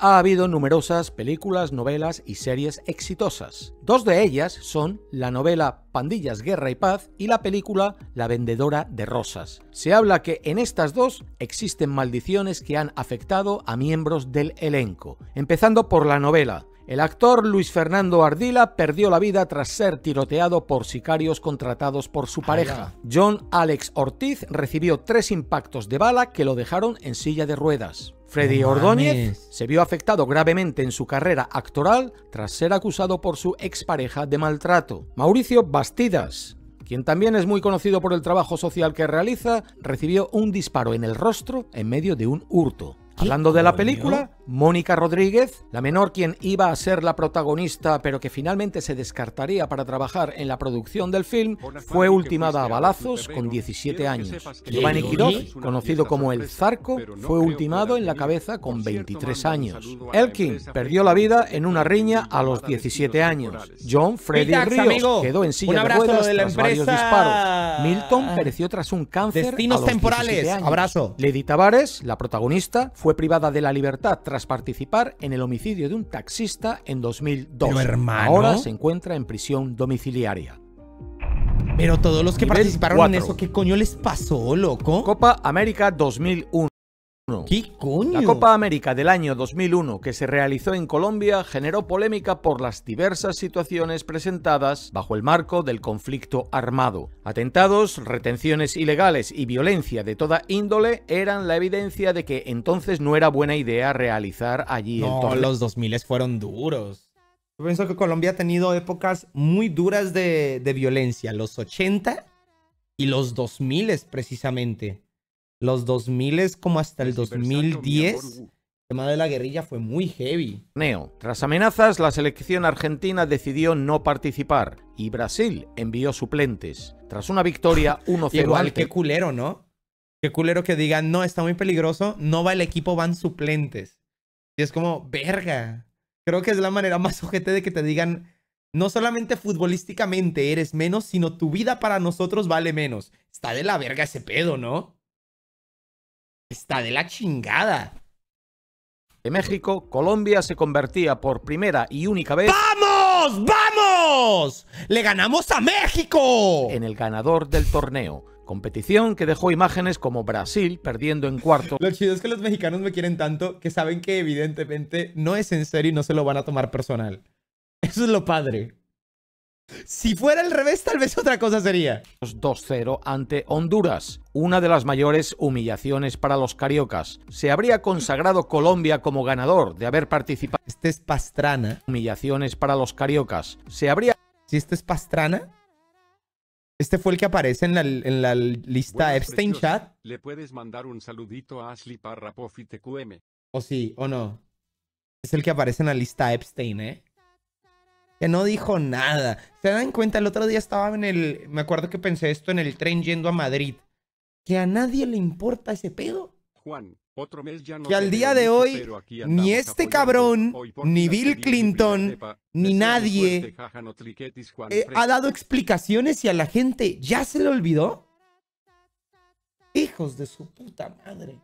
Ha habido numerosas películas, novelas y series exitosas. Dos de ellas son la novela Pandillas, Guerra y Paz y la película La Vendedora de Rosas. Se habla que en estas dos existen maldiciones que han afectado a miembros del elenco, empezando por la novela, el actor Luis Fernando Ardila perdió la vida tras ser tiroteado por sicarios contratados por su pareja. John Alex Ortiz recibió tres impactos de bala que lo dejaron en silla de ruedas. Freddy Ordóñez se vio afectado gravemente en su carrera actoral tras ser acusado por su expareja de maltrato. Mauricio Bastidas, quien también es muy conocido por el trabajo social que realiza, recibió un disparo en el rostro en medio de un hurto. Hablando de la película, Mónica Rodríguez, la menor quien iba a ser la protagonista pero que finalmente se descartaría para trabajar en la producción del film, fue ultimada a balazos con 17 años. Giovanni Quiroz, conocido como El Zarco, fue ultimado en la cabeza con 23 años. Elkin perdió la vida en una riña a los 17 años. John Freddy Ríos quedó en silla de ruedas tras varios disparos. Milton ah. pereció tras un cáncer Destinos temporales. Abrazo. Lady Tavares, la protagonista, fue privada de la libertad tras participar en el homicidio de un taxista en 2002. Ahora se encuentra en prisión domiciliaria. Pero todos los que participaron en eso, ¿qué coño les pasó, loco? Copa América 2001. ¿Qué coño? La Copa América del año 2001 que se realizó en Colombia generó polémica por las diversas situaciones presentadas bajo el marco del conflicto armado. Atentados, retenciones ilegales y violencia de toda índole eran la evidencia de que entonces no era buena idea realizar allí el torneo. los 2000 fueron duros. Yo pienso que Colombia ha tenido épocas muy duras de, de violencia, los 80 y los 2000 precisamente los 2000 como hasta el 2010, uh. el tema de la guerrilla fue muy heavy. Neo. Tras amenazas, la selección argentina decidió no participar y Brasil envió suplentes. Tras una victoria 1-0. Igual, qué culero, ¿no? Qué culero que digan, no, está muy peligroso, no va el equipo, van suplentes. Y es como, verga. Creo que es la manera más ojete de que te digan, no solamente futbolísticamente eres menos, sino tu vida para nosotros vale menos. Está de la verga ese pedo, ¿no? Está de la chingada. De México, Colombia se convertía por primera y única vez. ¡Vamos! ¡Vamos! ¡Le ganamos a México! En el ganador del torneo. Competición que dejó imágenes como Brasil perdiendo en cuarto. Lo chido es que los mexicanos me quieren tanto que saben que evidentemente no es en serio y no se lo van a tomar personal. Eso es lo padre. Si fuera el revés, tal vez otra cosa sería. 2-0 ante Honduras, una de las mayores humillaciones para los cariocas. Se habría consagrado Colombia como ganador de haber participado. Este es Pastrana. Humillaciones para los cariocas. Se habría. Si este es Pastrana. Este fue el que aparece en la, en la lista Epstein Chat. Le puedes mandar un saludito a Ashley y TQM. O sí, o no. Es el que aparece en la lista Epstein, ¿eh? que no dijo nada. ¿Se dan cuenta? El otro día estaba en el, me acuerdo que pensé esto en el tren yendo a Madrid, que a nadie le importa ese pedo. Juan, otro mes ya no que al día de hoy ni este cabrón, ni Bill Clinton, ni nadie eh, ha dado explicaciones y a la gente ya se le olvidó. Hijos de su puta madre.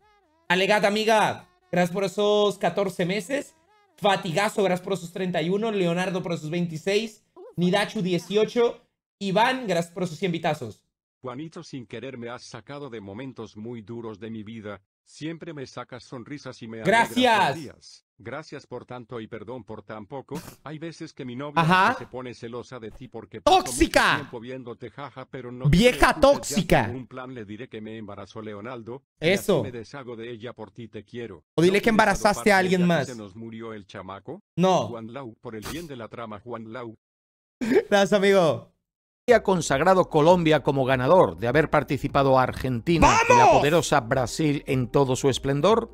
Alegata amiga, gracias por esos 14 meses. Fatigazo gracias por sus 31, Leonardo por sus 26, Nidachu 18, Iván gracias por sus 100 vitazos. Juanito, sin querer me has sacado de momentos muy duros de mi vida, Siempre me sacas sonrisas y me Gracias. Días. Gracias por tanto y perdón por tan poco. Hay veces que mi novia se pone celosa de ti porque tóxica. Tiempo viéndote, jaja, pero no Vieja tóxica. Un plan le diré que me embarazó Leonardo. Eso. me deshago de ella por ti te quiero. O dile que embarazaste a alguien más. Se nos murió el chamaco. No. Juan Lau por el bien de la trama Juan Lau. Gracias amigo ha consagrado Colombia como ganador de haber participado Argentina y la poderosa Brasil en todo su esplendor?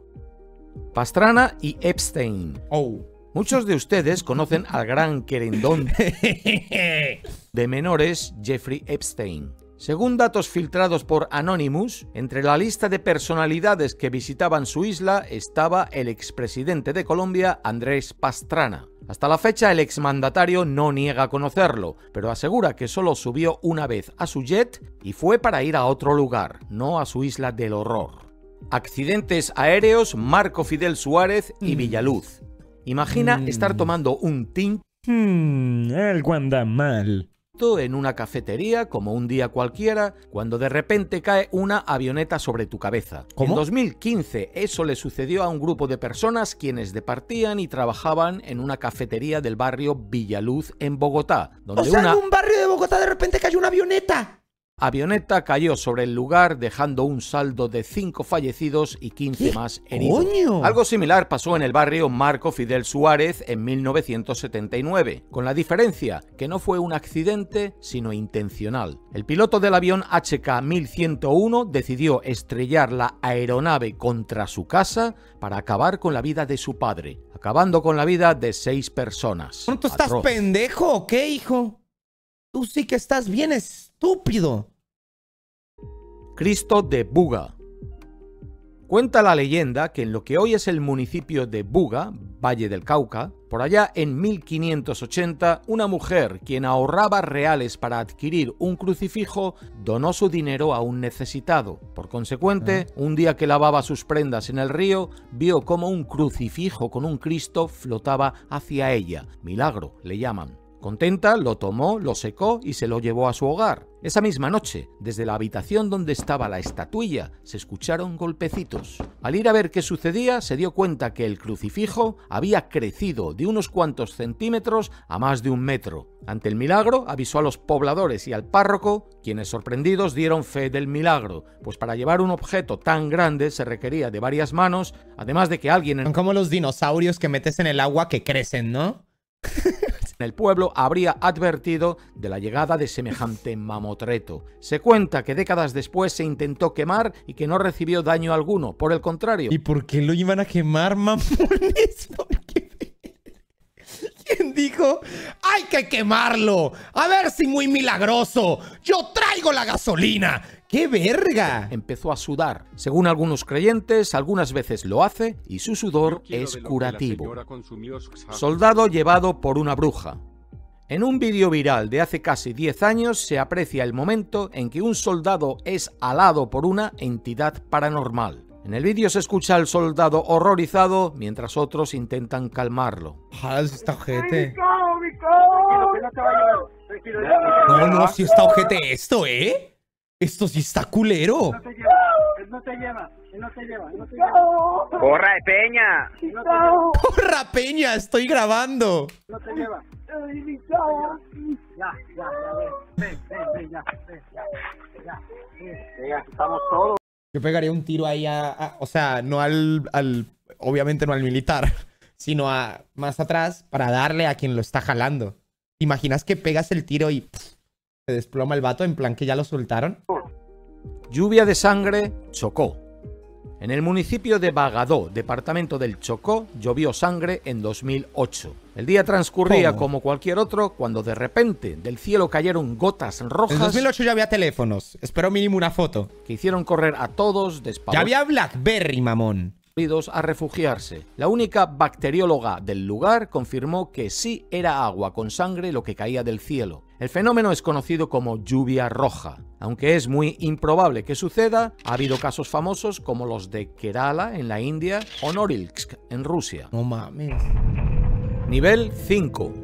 Pastrana y Epstein. Oh. Muchos de ustedes conocen al gran querendón de menores Jeffrey Epstein. Según datos filtrados por Anonymous, entre la lista de personalidades que visitaban su isla estaba el expresidente de Colombia, Andrés Pastrana. Hasta la fecha el exmandatario no niega conocerlo, pero asegura que solo subió una vez a su jet y fue para ir a otro lugar, no a su isla del horror. Accidentes aéreos Marco Fidel Suárez y mm. Villaluz. Imagina mm. estar tomando un tin... Mmm, algo anda mal en una cafetería como un día cualquiera cuando de repente cae una avioneta sobre tu cabeza. En 2015 eso le sucedió a un grupo de personas quienes departían y trabajaban en una cafetería del barrio Villaluz en Bogotá. en un barrio de Bogotá de repente cayó una avioneta avioneta cayó sobre el lugar dejando un saldo de 5 fallecidos y 15 más heridos. Algo similar pasó en el barrio Marco Fidel Suárez en 1979, con la diferencia que no fue un accidente sino intencional. El piloto del avión HK-1101 decidió estrellar la aeronave contra su casa para acabar con la vida de su padre, acabando con la vida de seis personas. ¿Tú estás pendejo o qué, hijo? Tú sí que estás bien estúpido. Cristo de Buga. Cuenta la leyenda que en lo que hoy es el municipio de Buga, Valle del Cauca, por allá en 1580, una mujer, quien ahorraba reales para adquirir un crucifijo, donó su dinero a un necesitado. Por consecuente, ah. un día que lavaba sus prendas en el río, vio como un crucifijo con un Cristo flotaba hacia ella. Milagro, le llaman. Contenta, lo tomó, lo secó y se lo llevó a su hogar. Esa misma noche, desde la habitación donde estaba la estatuilla, se escucharon golpecitos. Al ir a ver qué sucedía, se dio cuenta que el crucifijo había crecido de unos cuantos centímetros a más de un metro. Ante el milagro, avisó a los pobladores y al párroco, quienes sorprendidos dieron fe del milagro, pues para llevar un objeto tan grande se requería de varias manos, además de que alguien... Son como los dinosaurios que metes en el agua que crecen, ¿no? El pueblo habría advertido de la llegada de semejante mamotreto. Se cuenta que décadas después se intentó quemar y que no recibió daño alguno, por el contrario. ¿Y por qué lo iban a quemar, mamones? ¿Quién dijo? ¡Hay que quemarlo! A ver si muy milagroso. Yo traigo la gasolina ¡Qué verga! Empezó a sudar. Según algunos creyentes, algunas veces lo hace y su sudor es curativo. Soldado llevado por una bruja. En un vídeo viral de hace casi 10 años se aprecia el momento en que un soldado es alado por una entidad paranormal. En el vídeo se escucha al soldado horrorizado mientras otros intentan calmarlo. ¡Ojalá si está ojete! No, no, si está ojete esto, ¿eh? Esto sí está culero. No te lleva, no te lleva, no lleva, no te lleva. ¡Corra de peña! ¡Corra peña! ¡Estoy grabando! No te lleva. Ya, ya, ya, ven, ven, ven, ya, ven, ya, estamos todos. Yo pegaría un tiro ahí a, o sea, no al, al, obviamente no al militar, sino a más atrás para darle a quien lo está jalando. ¿Imaginas que pegas el tiro y desploma el vato, en plan que ya lo soltaron. Lluvia de sangre, Chocó. En el municipio de Bagadó, departamento del Chocó, llovió sangre en 2008. El día transcurría como cualquier otro cuando de repente del cielo cayeron gotas rojas. En 2008 ya había teléfonos, espero mínimo una foto. Que hicieron correr a todos de Ya había Blackberry, mamón a refugiarse. La única bacterióloga del lugar confirmó que sí era agua con sangre lo que caía del cielo. El fenómeno es conocido como lluvia roja. Aunque es muy improbable que suceda, ha habido casos famosos como los de Kerala en la India o Norilsk en Rusia. Nivel 5.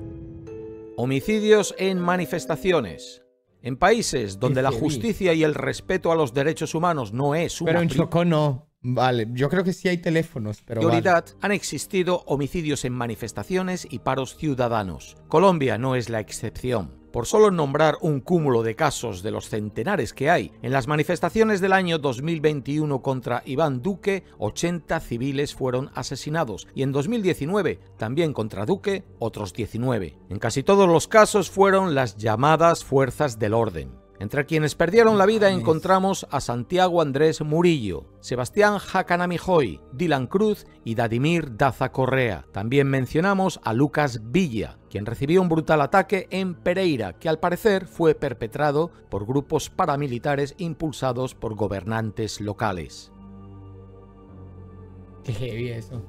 Homicidios en manifestaciones. En países donde la justicia y el respeto a los derechos humanos no es una... Pero en Chocó no. Vale, yo creo que sí hay teléfonos, pero. En realidad han existido homicidios en manifestaciones y paros ciudadanos. Colombia no es la excepción. Por solo nombrar un cúmulo de casos de los centenares que hay, en las manifestaciones del año 2021 contra Iván Duque, 80 civiles fueron asesinados y en 2019 también contra Duque otros 19. En casi todos los casos fueron las llamadas fuerzas del orden. Entre quienes perdieron la vida encontramos a Santiago Andrés Murillo, Sebastián Jacanamijoy, Dylan Cruz y Dadimir Daza Correa. También mencionamos a Lucas Villa, quien recibió un brutal ataque en Pereira, que al parecer fue perpetrado por grupos paramilitares impulsados por gobernantes locales. eso.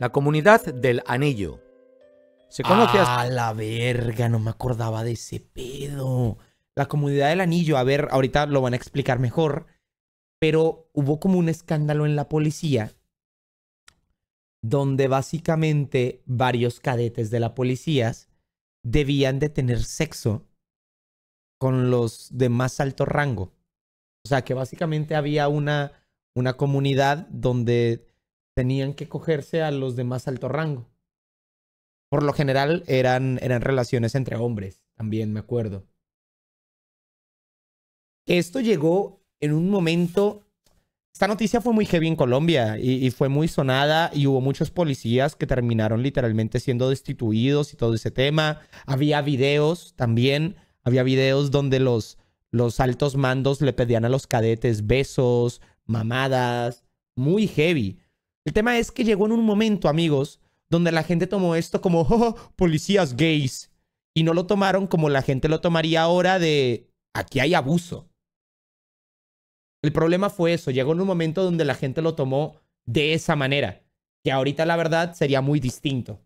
La comunidad del Anillo, a la verga, no me acordaba de ese pedo. La comunidad del anillo, a ver, ahorita lo van a explicar mejor, pero hubo como un escándalo en la policía donde básicamente varios cadetes de la policía debían de tener sexo con los de más alto rango. O sea, que básicamente había una, una comunidad donde tenían que cogerse a los de más alto rango. Por lo general eran, eran relaciones entre hombres, también me acuerdo. Esto llegó en un momento... Esta noticia fue muy heavy en Colombia y, fue muy sonada y hubo muchos policías que terminaron literalmente siendo destituidos y todo ese tema. Había videos también, había videos donde los, los altos mandos le pedían a los cadetes besos, mamadas, muy heavy. El tema es que llegó en un momento, amigos, donde la gente tomó esto como oh, oh, policías gays y no lo tomaron como la gente lo tomaría ahora de aquí hay abuso. El problema fue eso, llegó en un momento donde la gente lo tomó de esa manera, que ahorita la verdad sería muy distinto.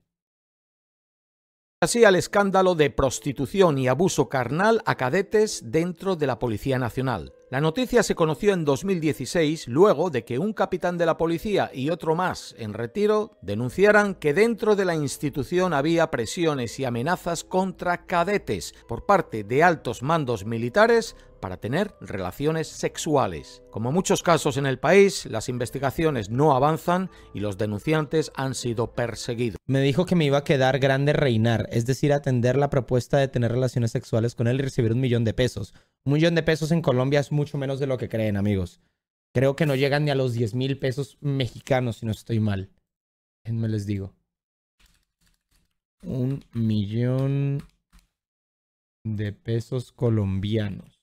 Así al escándalo de prostitución y abuso carnal a cadetes dentro de la Policía Nacional. La noticia se conoció en 2016 luego de que un capitán de la policía y otro más en retiro denunciaran que dentro de la institución había presiones y amenazas contra cadetes por parte de altos mandos militares para tener relaciones sexuales. Como muchos casos en el país, las investigaciones no avanzan y los denunciantes han sido perseguidos. Me dijo que me iba a quedar grande reinar, es decir, atender la propuesta de tener relaciones sexuales con él y recibir un millón de pesos. Un millón de pesos en Colombia es mucho menos de lo que creen, amigos. Creo que no llegan ni a los 10 mil pesos mexicanos, si no estoy mal. Me les digo. Un millón de pesos colombianos.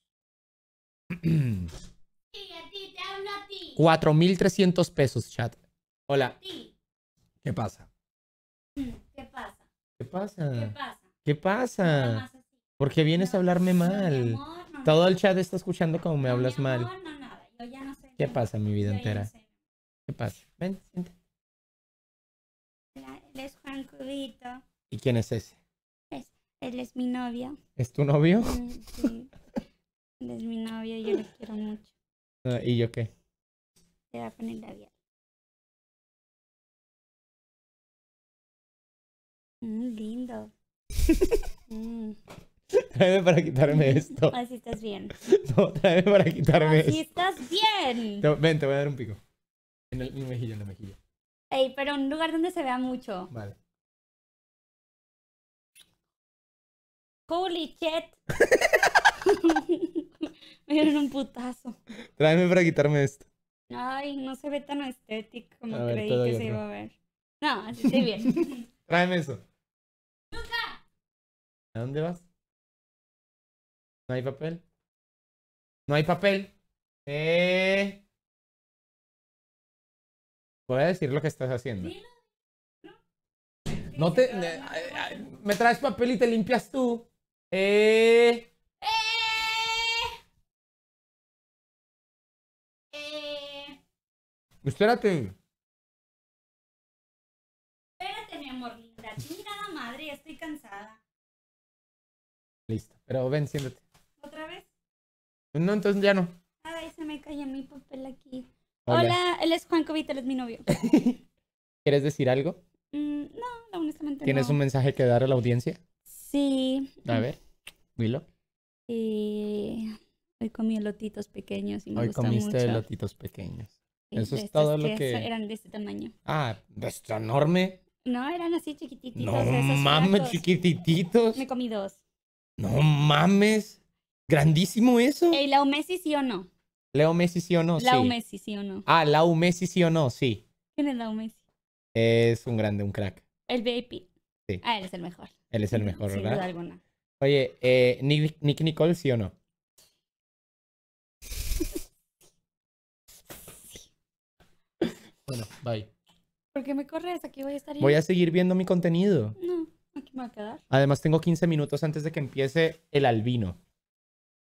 4.300 pesos, chat. Hola. ¿Qué pasa? ¿Qué pasa? ¿Qué pasa? ¿Qué pasa? ¿Por qué vienes a hablarme mal? Todo el chat está escuchando como me hablas mal. ¿Qué pasa mi vida entera? ¿Qué pasa? Ven, es Juan Cubito. ¿Y quién es ese? él es mi novio. ¿Es tu novio? Sí. es mi novio y yo lo quiero mucho. Ah, ¿Y yo qué? Te voy a poner labial. Mm, lindo. Mm. Tráeme para quitarme esto. Así estás bien. No, tráeme para quitarme Así estás bien. ven, te voy a dar un pico. En, el, la mejilla, en la mejilla. Ey, pero en un lugar donde se vea mucho. Vale. Holy shit. Me dieron un putazo. Tráeme para quitarme esto. Ay, no se ve tan estético como creí que se iba a ver. No, así estoy bien. Tráeme eso. ¡Luca! ¿A dónde vas? ¿No hay papel? ¿No hay papel? Eh... Voy decir lo que estás haciendo. No te... Me traes papel y te limpias tú. Eh... Espérate. Espérate, mi amor linda. la madre, estoy cansada. Listo, pero ven, siéntate. ¿Otra vez? No, entonces ya no. Ay, se me cae mi papel aquí. Hola, él es Juan Covita, él es mi novio. ¿Quieres decir algo? Mm, no, honestamente ¿Tienes un mensaje que dar a la audiencia? Sí. A ver, Willow. hoy comí lotitos pequeños y me Hoy comiste lotitos pequeños. Eso es todo lo que... Eran de este tamaño. Ah, de este enorme. No, eran así chiquititos. No mames, chiquititos. chiquitititos. Me comí dos. No mames. Grandísimo eso. ¿Y eh, la Messi sí o no? Leo Messi sí o no, La sí. Messi sí o no. Ah, la Messi sí o no, sí. ¿Quién es la Messi? Es un grande, un crack. El baby. Sí. Ah, él es el mejor. Él es el mejor, ¿verdad? Oye, eh, Nick, Nick Nicole sí o no. Bueno, bye. ¿Por qué me corres? Aquí voy a estar. Voy a seguir viendo mi contenido. No, aquí me va a quedar. Además, tengo 15 minutos antes de que empiece el albino.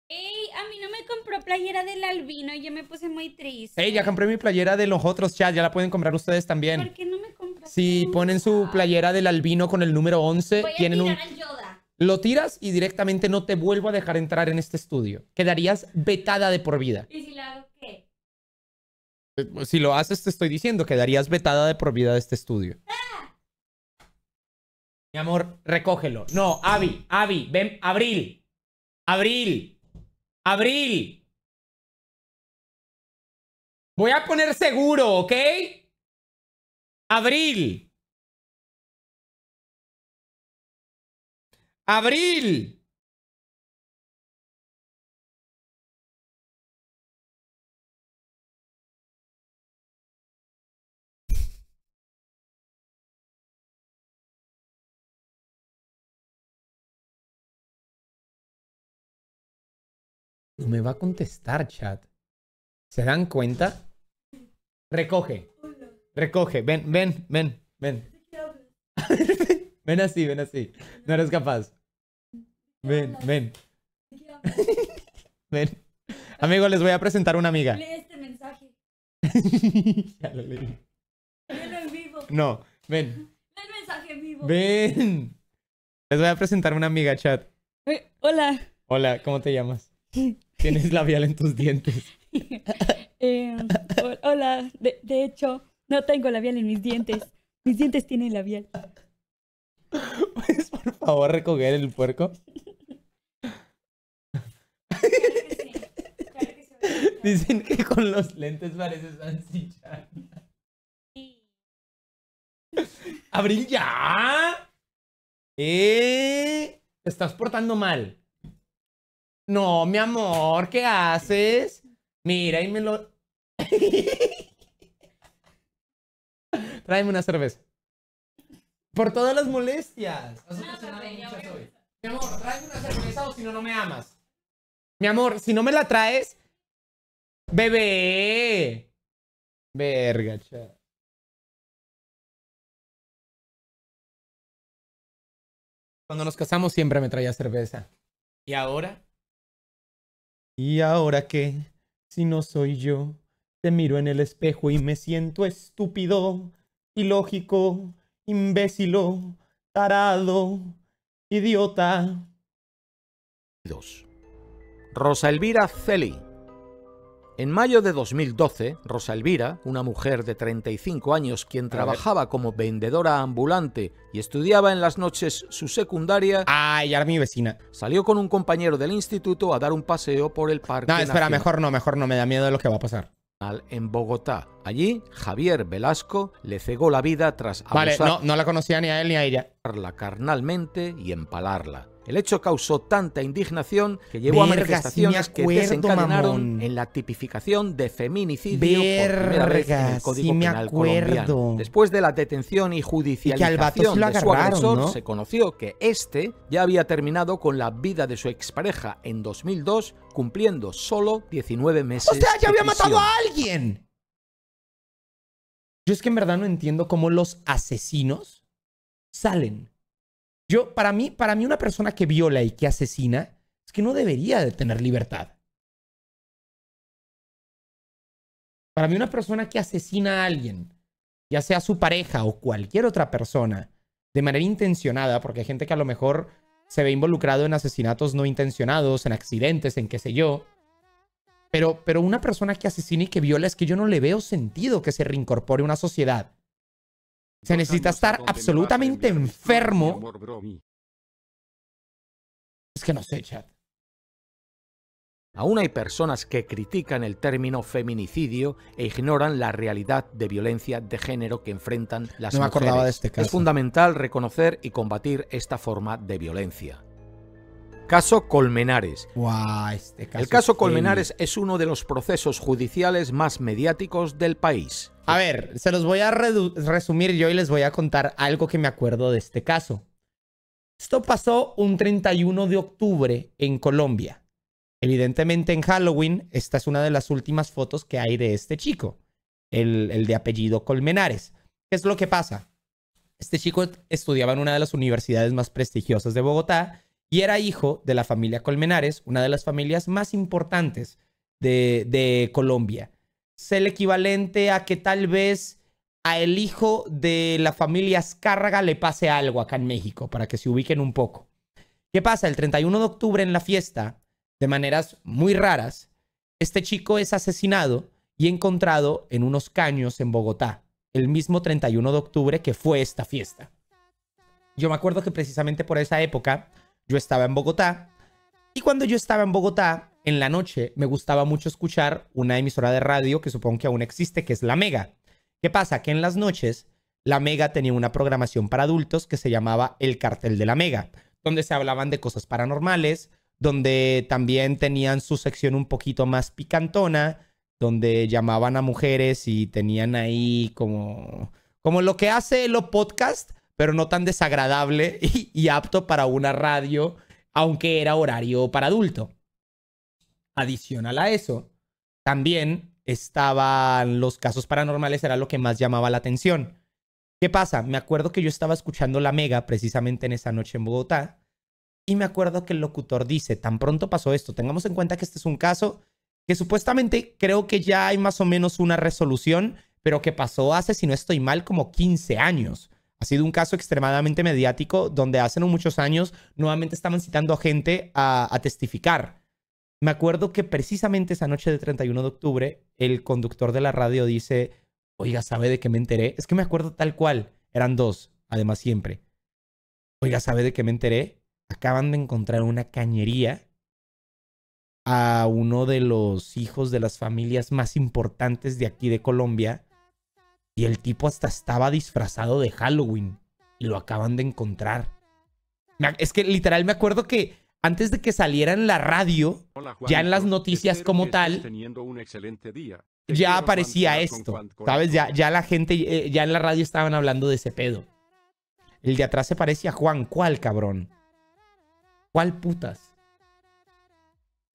¡Ey! A mí no me compró playera del albino. y Yo me puse muy triste. ¡Ey! Ya compré mi playera de los otros chat. Ya la pueden comprar ustedes también. ¿Por qué no me compras? Si ponen su playera del albino con el número 11, voy a tienen tirar un. Al Yoda. Lo tiras y directamente no te vuelvo a dejar entrar en este estudio. Quedarías vetada de por vida. ¿Y si lo haces, te estoy diciendo, quedarías vetada de propiedad de este estudio. Mi amor, recógelo. No, Avi, Avi, ven, Abril. Abril. Abril. Voy a poner seguro, ¿ok? Abril. Abril. No me va a contestar, chat. ¿Se dan cuenta? Recoge. Recoge. Ven, ven, ven, ven. ven así, ven así. No eres capaz. Ven, ven. ven. Amigo, les voy a presentar una amiga. Lee este mensaje. ya lo leí. No, ven. mensaje en vivo. Ven. Les voy a presentar una amiga, chat. Eh, hola. Hola, ¿cómo te llamas? Tienes labial en tus dientes. Eh, hola, de, hecho, no tengo labial en mis dientes. Mis dientes tienen labial. ¿Puedes por favor recoger el puerco? Dicen que con los lentes pareces Nancy ¡Abril ya! ¡Eh! Te estás portando mal. No, mi amor, ¿qué haces? Mira, y me lo... Tráeme una cerveza. Por todas las molestias. Mi amor, tráeme una cerveza o si no, no me amas. Mi amor, si no me la traes... Bebé. Verga, Cuando nos casamos siempre me traía cerveza. ¿Y ahora? ¿Y ahora qué? Si no soy yo, te miro en el espejo y me siento estúpido, ilógico, imbécilo, tarado, idiota. Rosa Elvira Celi. En mayo de 2012, Rosa Elvira, una mujer de 35 años quien trabajaba como vendedora ambulante y estudiaba en las noches su secundaria. mi vecina! Salió con un compañero del instituto a dar un paseo por el parque. No, espera, mejor no, mejor no, me da miedo de lo que va a pasar. En Bogotá. Allí, Javier Velasco le cegó la vida tras abusar, Vale, no, la conocía ni a él ni a ella. carnalmente y empalarla. El hecho causó tanta indignación que llevó a manifestaciones que desencadenaron en la tipificación de feminicidio por primera en el Código Penal colombiano. Después de la detención y judicialización de su agresor, se conoció que este ya había terminado con la vida de su expareja en 2002, cumpliendo solo 19 meses. O sea, ya había matado a alguien. Yo es que en verdad no entiendo cómo los asesinos salen. Yo, para mí, para mí, una persona que viola y que asesina es que no debería de tener libertad. Para mí, una persona que asesina a alguien, ya sea su pareja o cualquier otra persona, de manera intencionada, porque hay gente que a lo mejor se ve involucrado en asesinatos no intencionados, en accidentes, en qué sé yo. Pero, pero una persona que asesina y que viola es que yo no le veo sentido que se reincorpore a una sociedad se necesita estar absolutamente enfermo. Es que no sé, chat. Aún hay personas que critican el término feminicidio e ignoran la realidad de violencia de género que enfrentan las mujeres. Este es fundamental reconocer y combatir esta forma de violencia. Caso Colmenares. Este el caso Colmenares es uno de los procesos judiciales más mediáticos del país. A ver, se los voy a resumir yo y les voy a contar algo que me acuerdo de este caso. Esto pasó un 31 de octubre en Colombia. Evidentemente en Halloween, esta es una de las últimas fotos que hay de este chico, el de apellido Colmenares. ¿Qué es lo que pasa? Este chico estudiaba en una de las universidades más prestigiosas de Bogotá y era hijo de la familia Colmenares, una de las familias más importantes de, Colombia. Es el equivalente a que tal vez a el hijo de la familia Azcárraga le pase algo acá en México, para que se ubiquen un poco. ¿Qué pasa? El 31 de octubre en la fiesta, de maneras muy raras, este chico es asesinado y encontrado en unos caños en Bogotá, el mismo 31 de octubre que fue esta fiesta. Yo me acuerdo que precisamente por esa época yo estaba en Bogotá y cuando yo estaba en Bogotá, en la noche me gustaba mucho escuchar una emisora de radio que supongo que aún existe, que es La Mega. ¿Qué pasa? Que en las noches La Mega tenía una programación para adultos que se llamaba El Cartel de la Mega, donde se hablaban de cosas paranormales, donde también tenían su sección un poquito más picantona, donde llamaban a mujeres y tenían ahí como, como lo que hace los podcast, pero no tan desagradable y, apto para una radio, aunque era horario para adulto. Adicional a eso, también estaban los casos paranormales, era lo que más llamaba la atención. ¿Qué pasa? Me acuerdo que yo estaba escuchando La Mega precisamente en esa noche en Bogotá y me acuerdo que el locutor dice, tan pronto pasó esto, tengamos en cuenta que este es un caso que supuestamente creo que ya hay más o menos una resolución, pero que pasó hace, si no estoy mal, como 15 años. Ha sido un caso extremadamente mediático donde hace no muchos años nuevamente estaban citando a gente a, testificar. Me acuerdo que precisamente esa noche del 31 de octubre, el conductor de la radio dice, oiga, ¿sabe de qué me enteré? Es que me acuerdo tal cual. Eran dos, además siempre. Oiga, ¿sabe de qué me enteré? Acaban de encontrar una cañería a uno de los hijos de las familias más importantes de aquí de Colombia y el tipo hasta estaba disfrazado de Halloween. Y lo acaban de encontrar. Es que literal me acuerdo que antes de que saliera en la radio, ya en las noticias como tal, ya aparecía esto. ¿Sabes? Ya, la gente, eh, ya en la radio estaban hablando de ese pedo. El de atrás se parece a Juan. ¿Cuál, cabrón? ¿Cuál putas?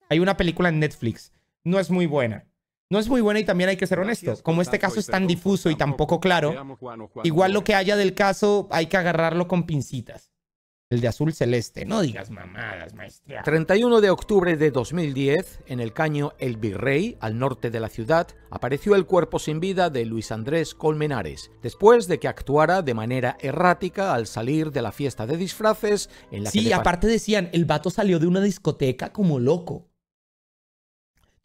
Hay una película en Netflix. No es muy buena no es muy buena y también hay que ser honestos. Como este caso es tan difuso y tan poco claro, igual lo que haya del caso hay que agarrarlo con pincitas. El de azul celeste, no digas mamadas, maestra. 31 de octubre de 2010, en el caño El Virrey, al norte de la ciudad, apareció el cuerpo sin vida de Luis Andrés Colmenares, después de que actuara de manera errática al salir de la fiesta de disfraces en la sí, aparte decían, el vato salió de una discoteca como loco.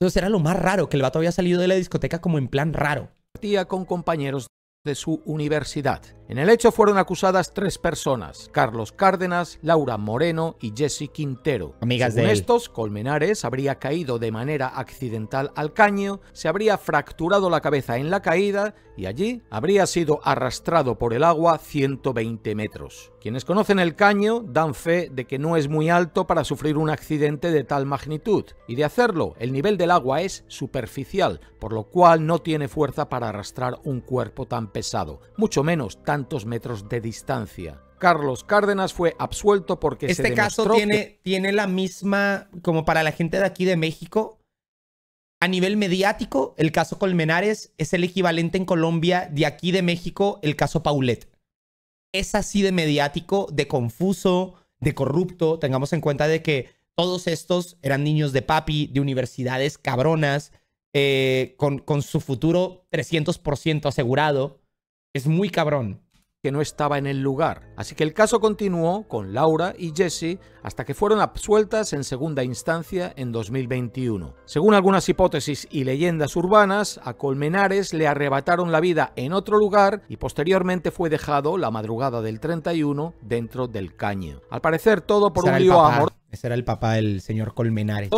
Entonces era lo más raro, que el vato había salido de la discoteca como en plan raro. Partía con compañeros de su universidad en el hecho fueron acusadas tres personas, Carlos Cárdenas, Laura Moreno y Jesse Quintero. Amigas de estos, Colmenares habría caído de manera accidental al caño, se habría fracturado la cabeza en la caída y allí habría sido arrastrado por el agua 120 metros. Quienes conocen el caño dan fe de que no es muy alto para sufrir un accidente de tal magnitud, y de hacerlo, el nivel del agua es superficial, por lo cual no tiene fuerza para arrastrar un cuerpo tan pesado, mucho menos tan metros de distancia. Carlos Cárdenas fue absuelto porque este caso tiene, tiene la misma, como para la gente de aquí de México, a nivel mediático, el caso Colmenares es el equivalente en Colombia de aquí de México, el caso Paulet. Es así de mediático, de confuso, de corrupto. Tengamos en cuenta de que todos estos eran niños de papi, de universidades cabronas, eh, con, con su futuro 300% asegurado. Es muy cabrón que no estaba en el lugar. Así que el caso continuó con Laura y Jesse hasta que fueron absueltas en segunda instancia en 2021. Según algunas hipótesis y leyendas urbanas, a Colmenares le arrebataron la vida en otro lugar y posteriormente fue dejado la madrugada del 31 dentro del caño. Al parecer todo por un lío amor. Ese el papá, el señor Colmenares.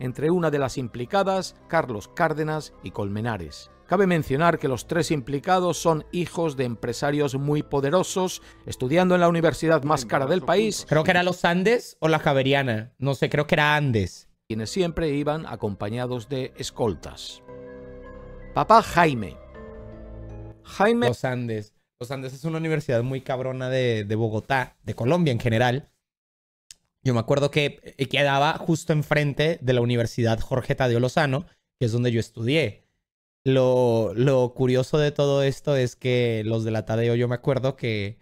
Entre una de las implicadas, Carlos Cárdenas y Colmenares. Cabe mencionar que los tres implicados son hijos de empresarios muy poderosos, estudiando en la universidad más cara del país. Creo que era los Andes o la Javeriana. No sé, creo que era Andes. Quienes siempre iban acompañados de escoltas. Papá Jaime. Jaime. Los Andes. Los Andes es una universidad muy cabrona de, Bogotá, de Colombia en general. Yo me acuerdo que eh, quedaba justo enfrente de la Universidad Jorge Tadeo Lozano, que es donde yo estudié. Lo, lo, curioso de todo esto es que los de la Tadeo, yo me acuerdo que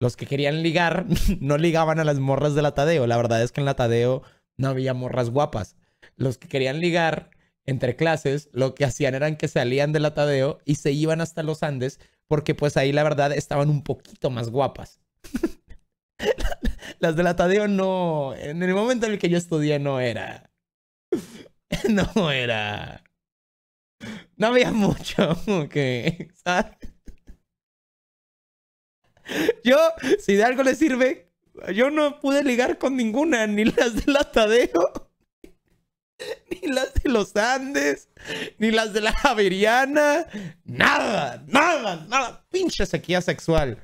los que querían ligar no ligaban a las morras de atadeo La verdad es que en la Tadeo no había morras guapas. Los que querían ligar entre clases, lo que hacían eran que salían del atadeo y se iban hasta los Andes, porque pues ahí la verdad estaban un poquito más guapas. Las del atadeo no, en el momento en el que yo estudié no era, no era no había mucho que... Yo, si de algo le sirve, yo no pude ligar con ninguna, ni las del Atadeo, ni las de los Andes, ni las de la Javeriana, nada, nada, nada, pinche sequía sexual.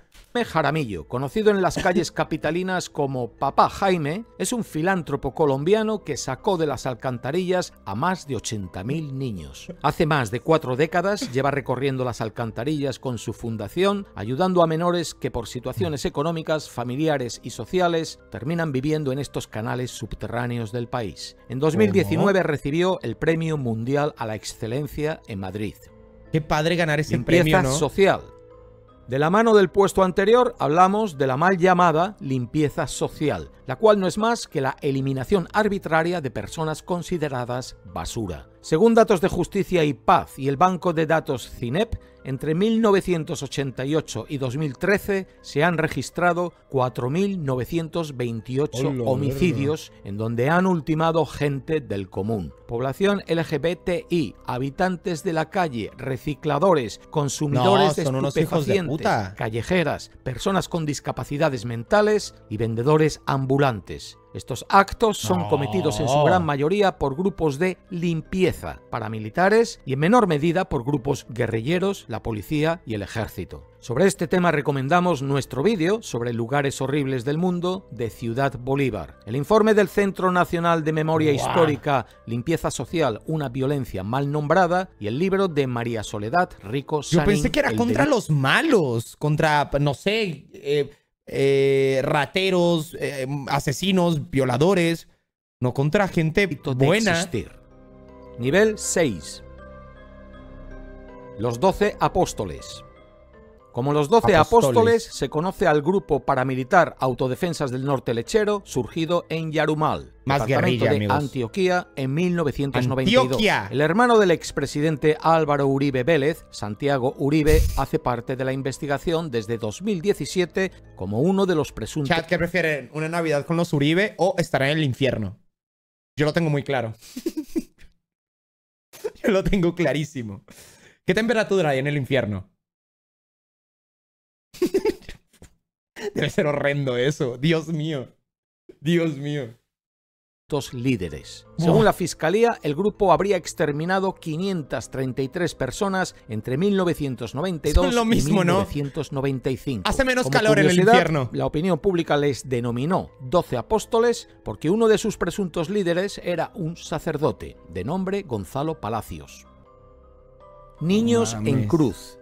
Jaramillo, conocido en las calles capitalinas como Papá Jaime, es un filántropo colombiano que sacó de las alcantarillas a más de 80.000 niños. Hace más de cuatro décadas lleva recorriendo las alcantarillas con su fundación, ayudando a menores que por situaciones económicas, familiares y sociales terminan viviendo en estos canales subterráneos del país. En 2019 recibió el Premio Mundial a la Excelencia en Madrid. Qué padre ganar ese premio, ¿no? social, de la mano del puesto anterior hablamos de la mal llamada limpieza social, la cual no es más que la eliminación arbitraria de personas consideradas basura. Según datos de Justicia y Paz y el banco de datos CINEP, entre 1988 y 2013 se han registrado 4.928 homicidios en donde han ultimado gente del común. Población LGBTI, habitantes de la calle, recicladores, consumidores de estupefacientes, callejeras, personas con discapacidades mentales y vendedores ambulantes. Estos actos son cometidos en su gran mayoría por grupos de limpieza, paramilitares y en menor medida por grupos guerrilleros, la policía y el ejército. Sobre este tema recomendamos nuestro vídeo sobre lugares horribles del mundo de Ciudad Bolívar. El informe del Centro Nacional de Memoria Histórica Limpieza Social, una violencia mal nombrada y el libro de María Soledad Rico Sanín. Yo pensé que era contra los malos, contra, no sé, eh, eh, rateros, eh, asesinos, violadores, no contra gente buena. Nivel 6. Los 12 apóstoles. Como los doce apóstoles, se conoce al grupo paramilitar Autodefensas del Norte Lechero, surgido en Yarumal, Más departamento de Antioquia, en 1992. El hermano del expresidente Álvaro Uribe Vélez, Santiago Uribe, hace parte de la investigación desde 2017 como uno de los presuntos... Chat, ¿qué prefieren? ¿Una Navidad con los Uribe o estará en el infierno? Yo lo tengo muy claro. Yo lo tengo clarísimo. ¿Qué temperatura hay en el infierno? Debe ser horrendo eso. Dios mío. Dios mío. Dos líderes. Según la Fiscalía, el grupo habría exterminado 533 personas entre 1992 y 1995. Hace menos calor en el infierno. La opinión pública les denominó 12 apóstoles porque uno de sus presuntos líderes era un sacerdote de nombre Gonzalo Palacios. Niños en cruz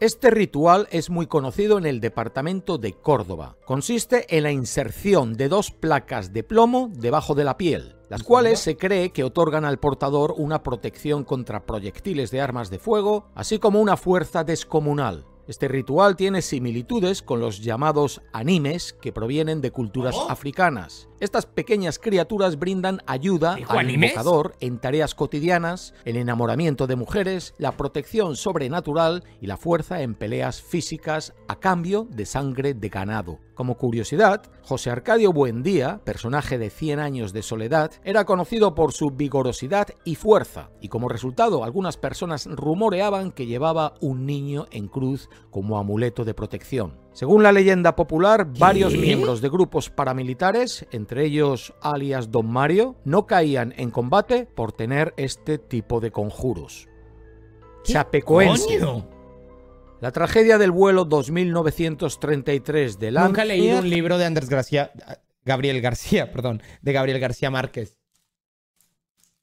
este ritual es muy conocido en el departamento de Córdoba. Consiste en la inserción de dos placas de plomo debajo de la piel, las cuales se cree que otorgan al portador una protección contra proyectiles de armas de fuego, así como una fuerza descomunal. Este ritual tiene similitudes con los llamados animes que provienen de culturas africanas. Estas pequeñas criaturas brindan ayuda al invocador en tareas cotidianas, el enamoramiento de mujeres, la protección sobrenatural y la fuerza en peleas físicas a cambio de sangre de ganado. Como curiosidad, José Arcadio Buendía, personaje de 100 años de soledad, era conocido por su vigorosidad y fuerza, y como resultado algunas personas rumoreaban que llevaba un niño en cruz como amuleto de protección. Según la leyenda popular, varios miembros de grupos paramilitares, entre ellos alias Don Mario, no caían en combate por tener este tipo de conjuros. ¿Chapecoense. La tragedia del vuelo 2933 de Nunca he leído un libro de Andrés García, Gabriel García, perdón, de Gabriel García Márquez.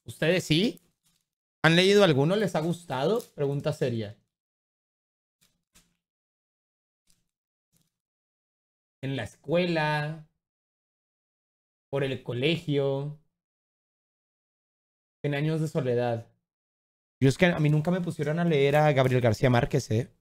¿Ustedes sí? ¿Han leído alguno? ¿Les ha gustado? Pregunta seria. En la escuela, por el colegio, en años de soledad. Yo es que a mí nunca me pusieron a leer a Gabriel García Márquez, ¿eh?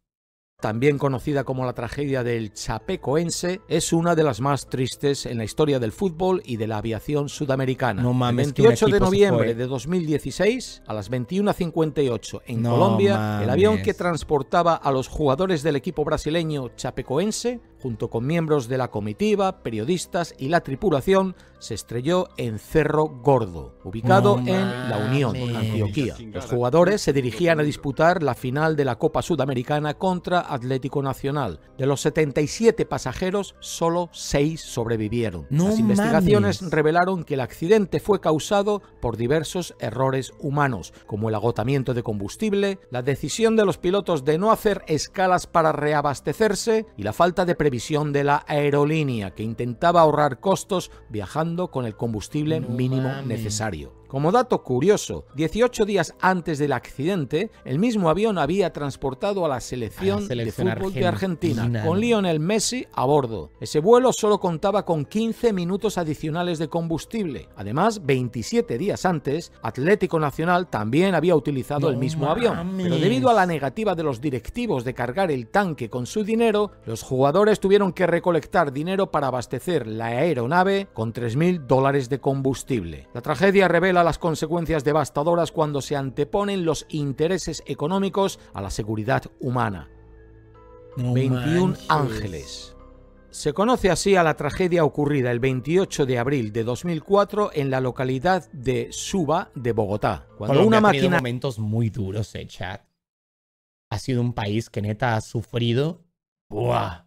también conocida como la tragedia del Chapecoense, es una de las más tristes en la historia del fútbol y de la aviación sudamericana. el 28 de noviembre eh. de 2016, a las 21.58 en Colombia, el avión que transportaba a los jugadores del equipo brasileño Chapecoense junto con miembros de la comitiva, periodistas y la tripulación, se estrelló en Cerro Gordo, ubicado en La Unión, Antioquía. Los jugadores se dirigían a disputar la final de la Copa Sudamericana contra Atlético Nacional. De los 77 pasajeros, solo 6 sobrevivieron. Las investigaciones revelaron que el accidente fue causado por diversos errores humanos, como el agotamiento de combustible, la decisión de los pilotos de no hacer escalas para reabastecerse y la falta de previsión de la aerolínea que intentaba ahorrar costos viajando con el combustible mínimo necesario. Como dato curioso, 18 días antes del accidente, el mismo avión había transportado a la selección, de fútbol Argentina, de Argentina, con Lionel Messi a bordo. Ese vuelo solo contaba con 15 minutos adicionales de combustible. Además, 27 días antes, Atlético Nacional también había utilizado el mismo avión, pero debido a la negativa de los directivos de cargar el tanque con su dinero, los jugadores tuvieron que recolectar dinero para abastecer la aeronave con 3.000 dólares de combustible. La tragedia revela las consecuencias devastadoras cuando se anteponen los intereses económicos a la seguridad humana. 21 ángeles. Se conoce así a la tragedia ocurrida el 28 de abril de 2004 en la localidad de Suba de Bogotá, cuando una máquina ha momentos muy duros, eh, chat. Ha sido un país que neta ha sufrido ¡buah!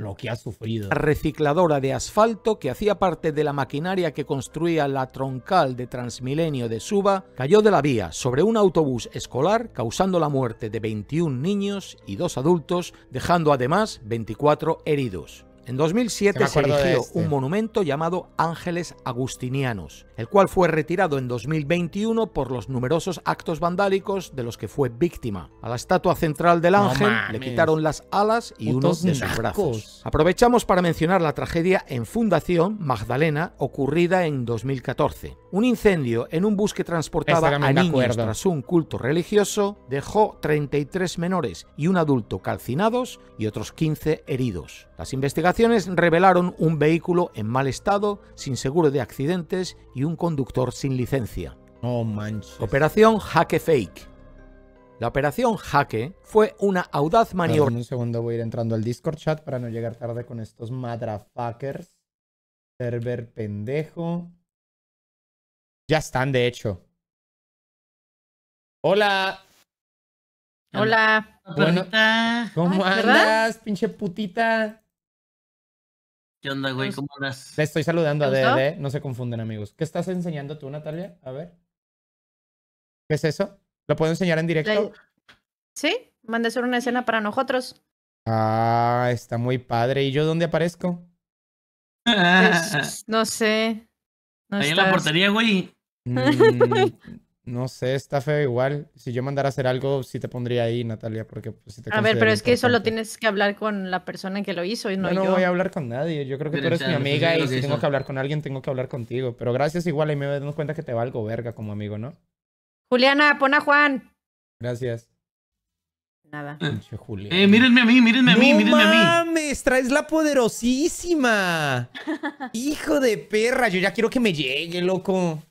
lo que ha sufrido. La recicladora de asfalto, que hacía parte de la maquinaria que construía la troncal de Transmilenio de Suba, cayó de la vía sobre un autobús escolar, causando la muerte de 21 niños y dos adultos, dejando además 24 heridos. En 2007 se erigió este. un monumento llamado Ángeles Agustinianos, el cual fue retirado en 2021 por los numerosos actos vandálicos de los que fue víctima. A la estatua central del ángel le quitaron las alas y unos de sus brazos. Aprovechamos para mencionar la tragedia en Fundación Magdalena ocurrida en 2014. Un incendio en un bus que transportaba este a niños tras un culto religioso dejó 33 menores y un adulto calcinados y otros 15 heridos. Las investigaciones revelaron un vehículo en mal estado, sin seguro de accidentes y un conductor sin licencia. No manches. Operación Jaque Fake. La operación Jaque fue una audaz maniobra. un segundo, voy a ir entrando al Discord chat para no llegar tarde con estos madrafuckers. Server pendejo. Ya están, de hecho. Hola. Hola. ¿Cómo andas, pinche putita? onda, güey? ¿Cómo andas? Le estoy saludando a DD, ¿eh? no se confunden, amigos. ¿Qué estás enseñando tú, Natalia? A ver. ¿Qué es eso? ¿Lo puedo enseñar en directo? Sí, mande solo una escena para nosotros. Ah, está muy padre. ¿Y yo dónde aparezco? Pues, no sé. Ahí en la portería, güey. Mm. No sé, está feo igual. Si yo mandara a hacer algo, sí te pondría ahí, Natalia, porque si pues, te A ver, pero es que solo tienes que hablar con la persona que lo hizo y no, yo. yo. No voy a hablar con nadie. Yo creo que tú eres mi amiga y si tengo que hablar con alguien, tengo que hablar contigo. Pero gracias igual, y me damos cuenta que te valgo verga como amigo, ¿no? Juliana, pon a Juan. Gracias. Nada. Eh, mírenme a mí, mírenme a mí, mírenme a mí. mames! Traes la poderosísima. Hijo de perra, yo ya quiero que me llegue, loco.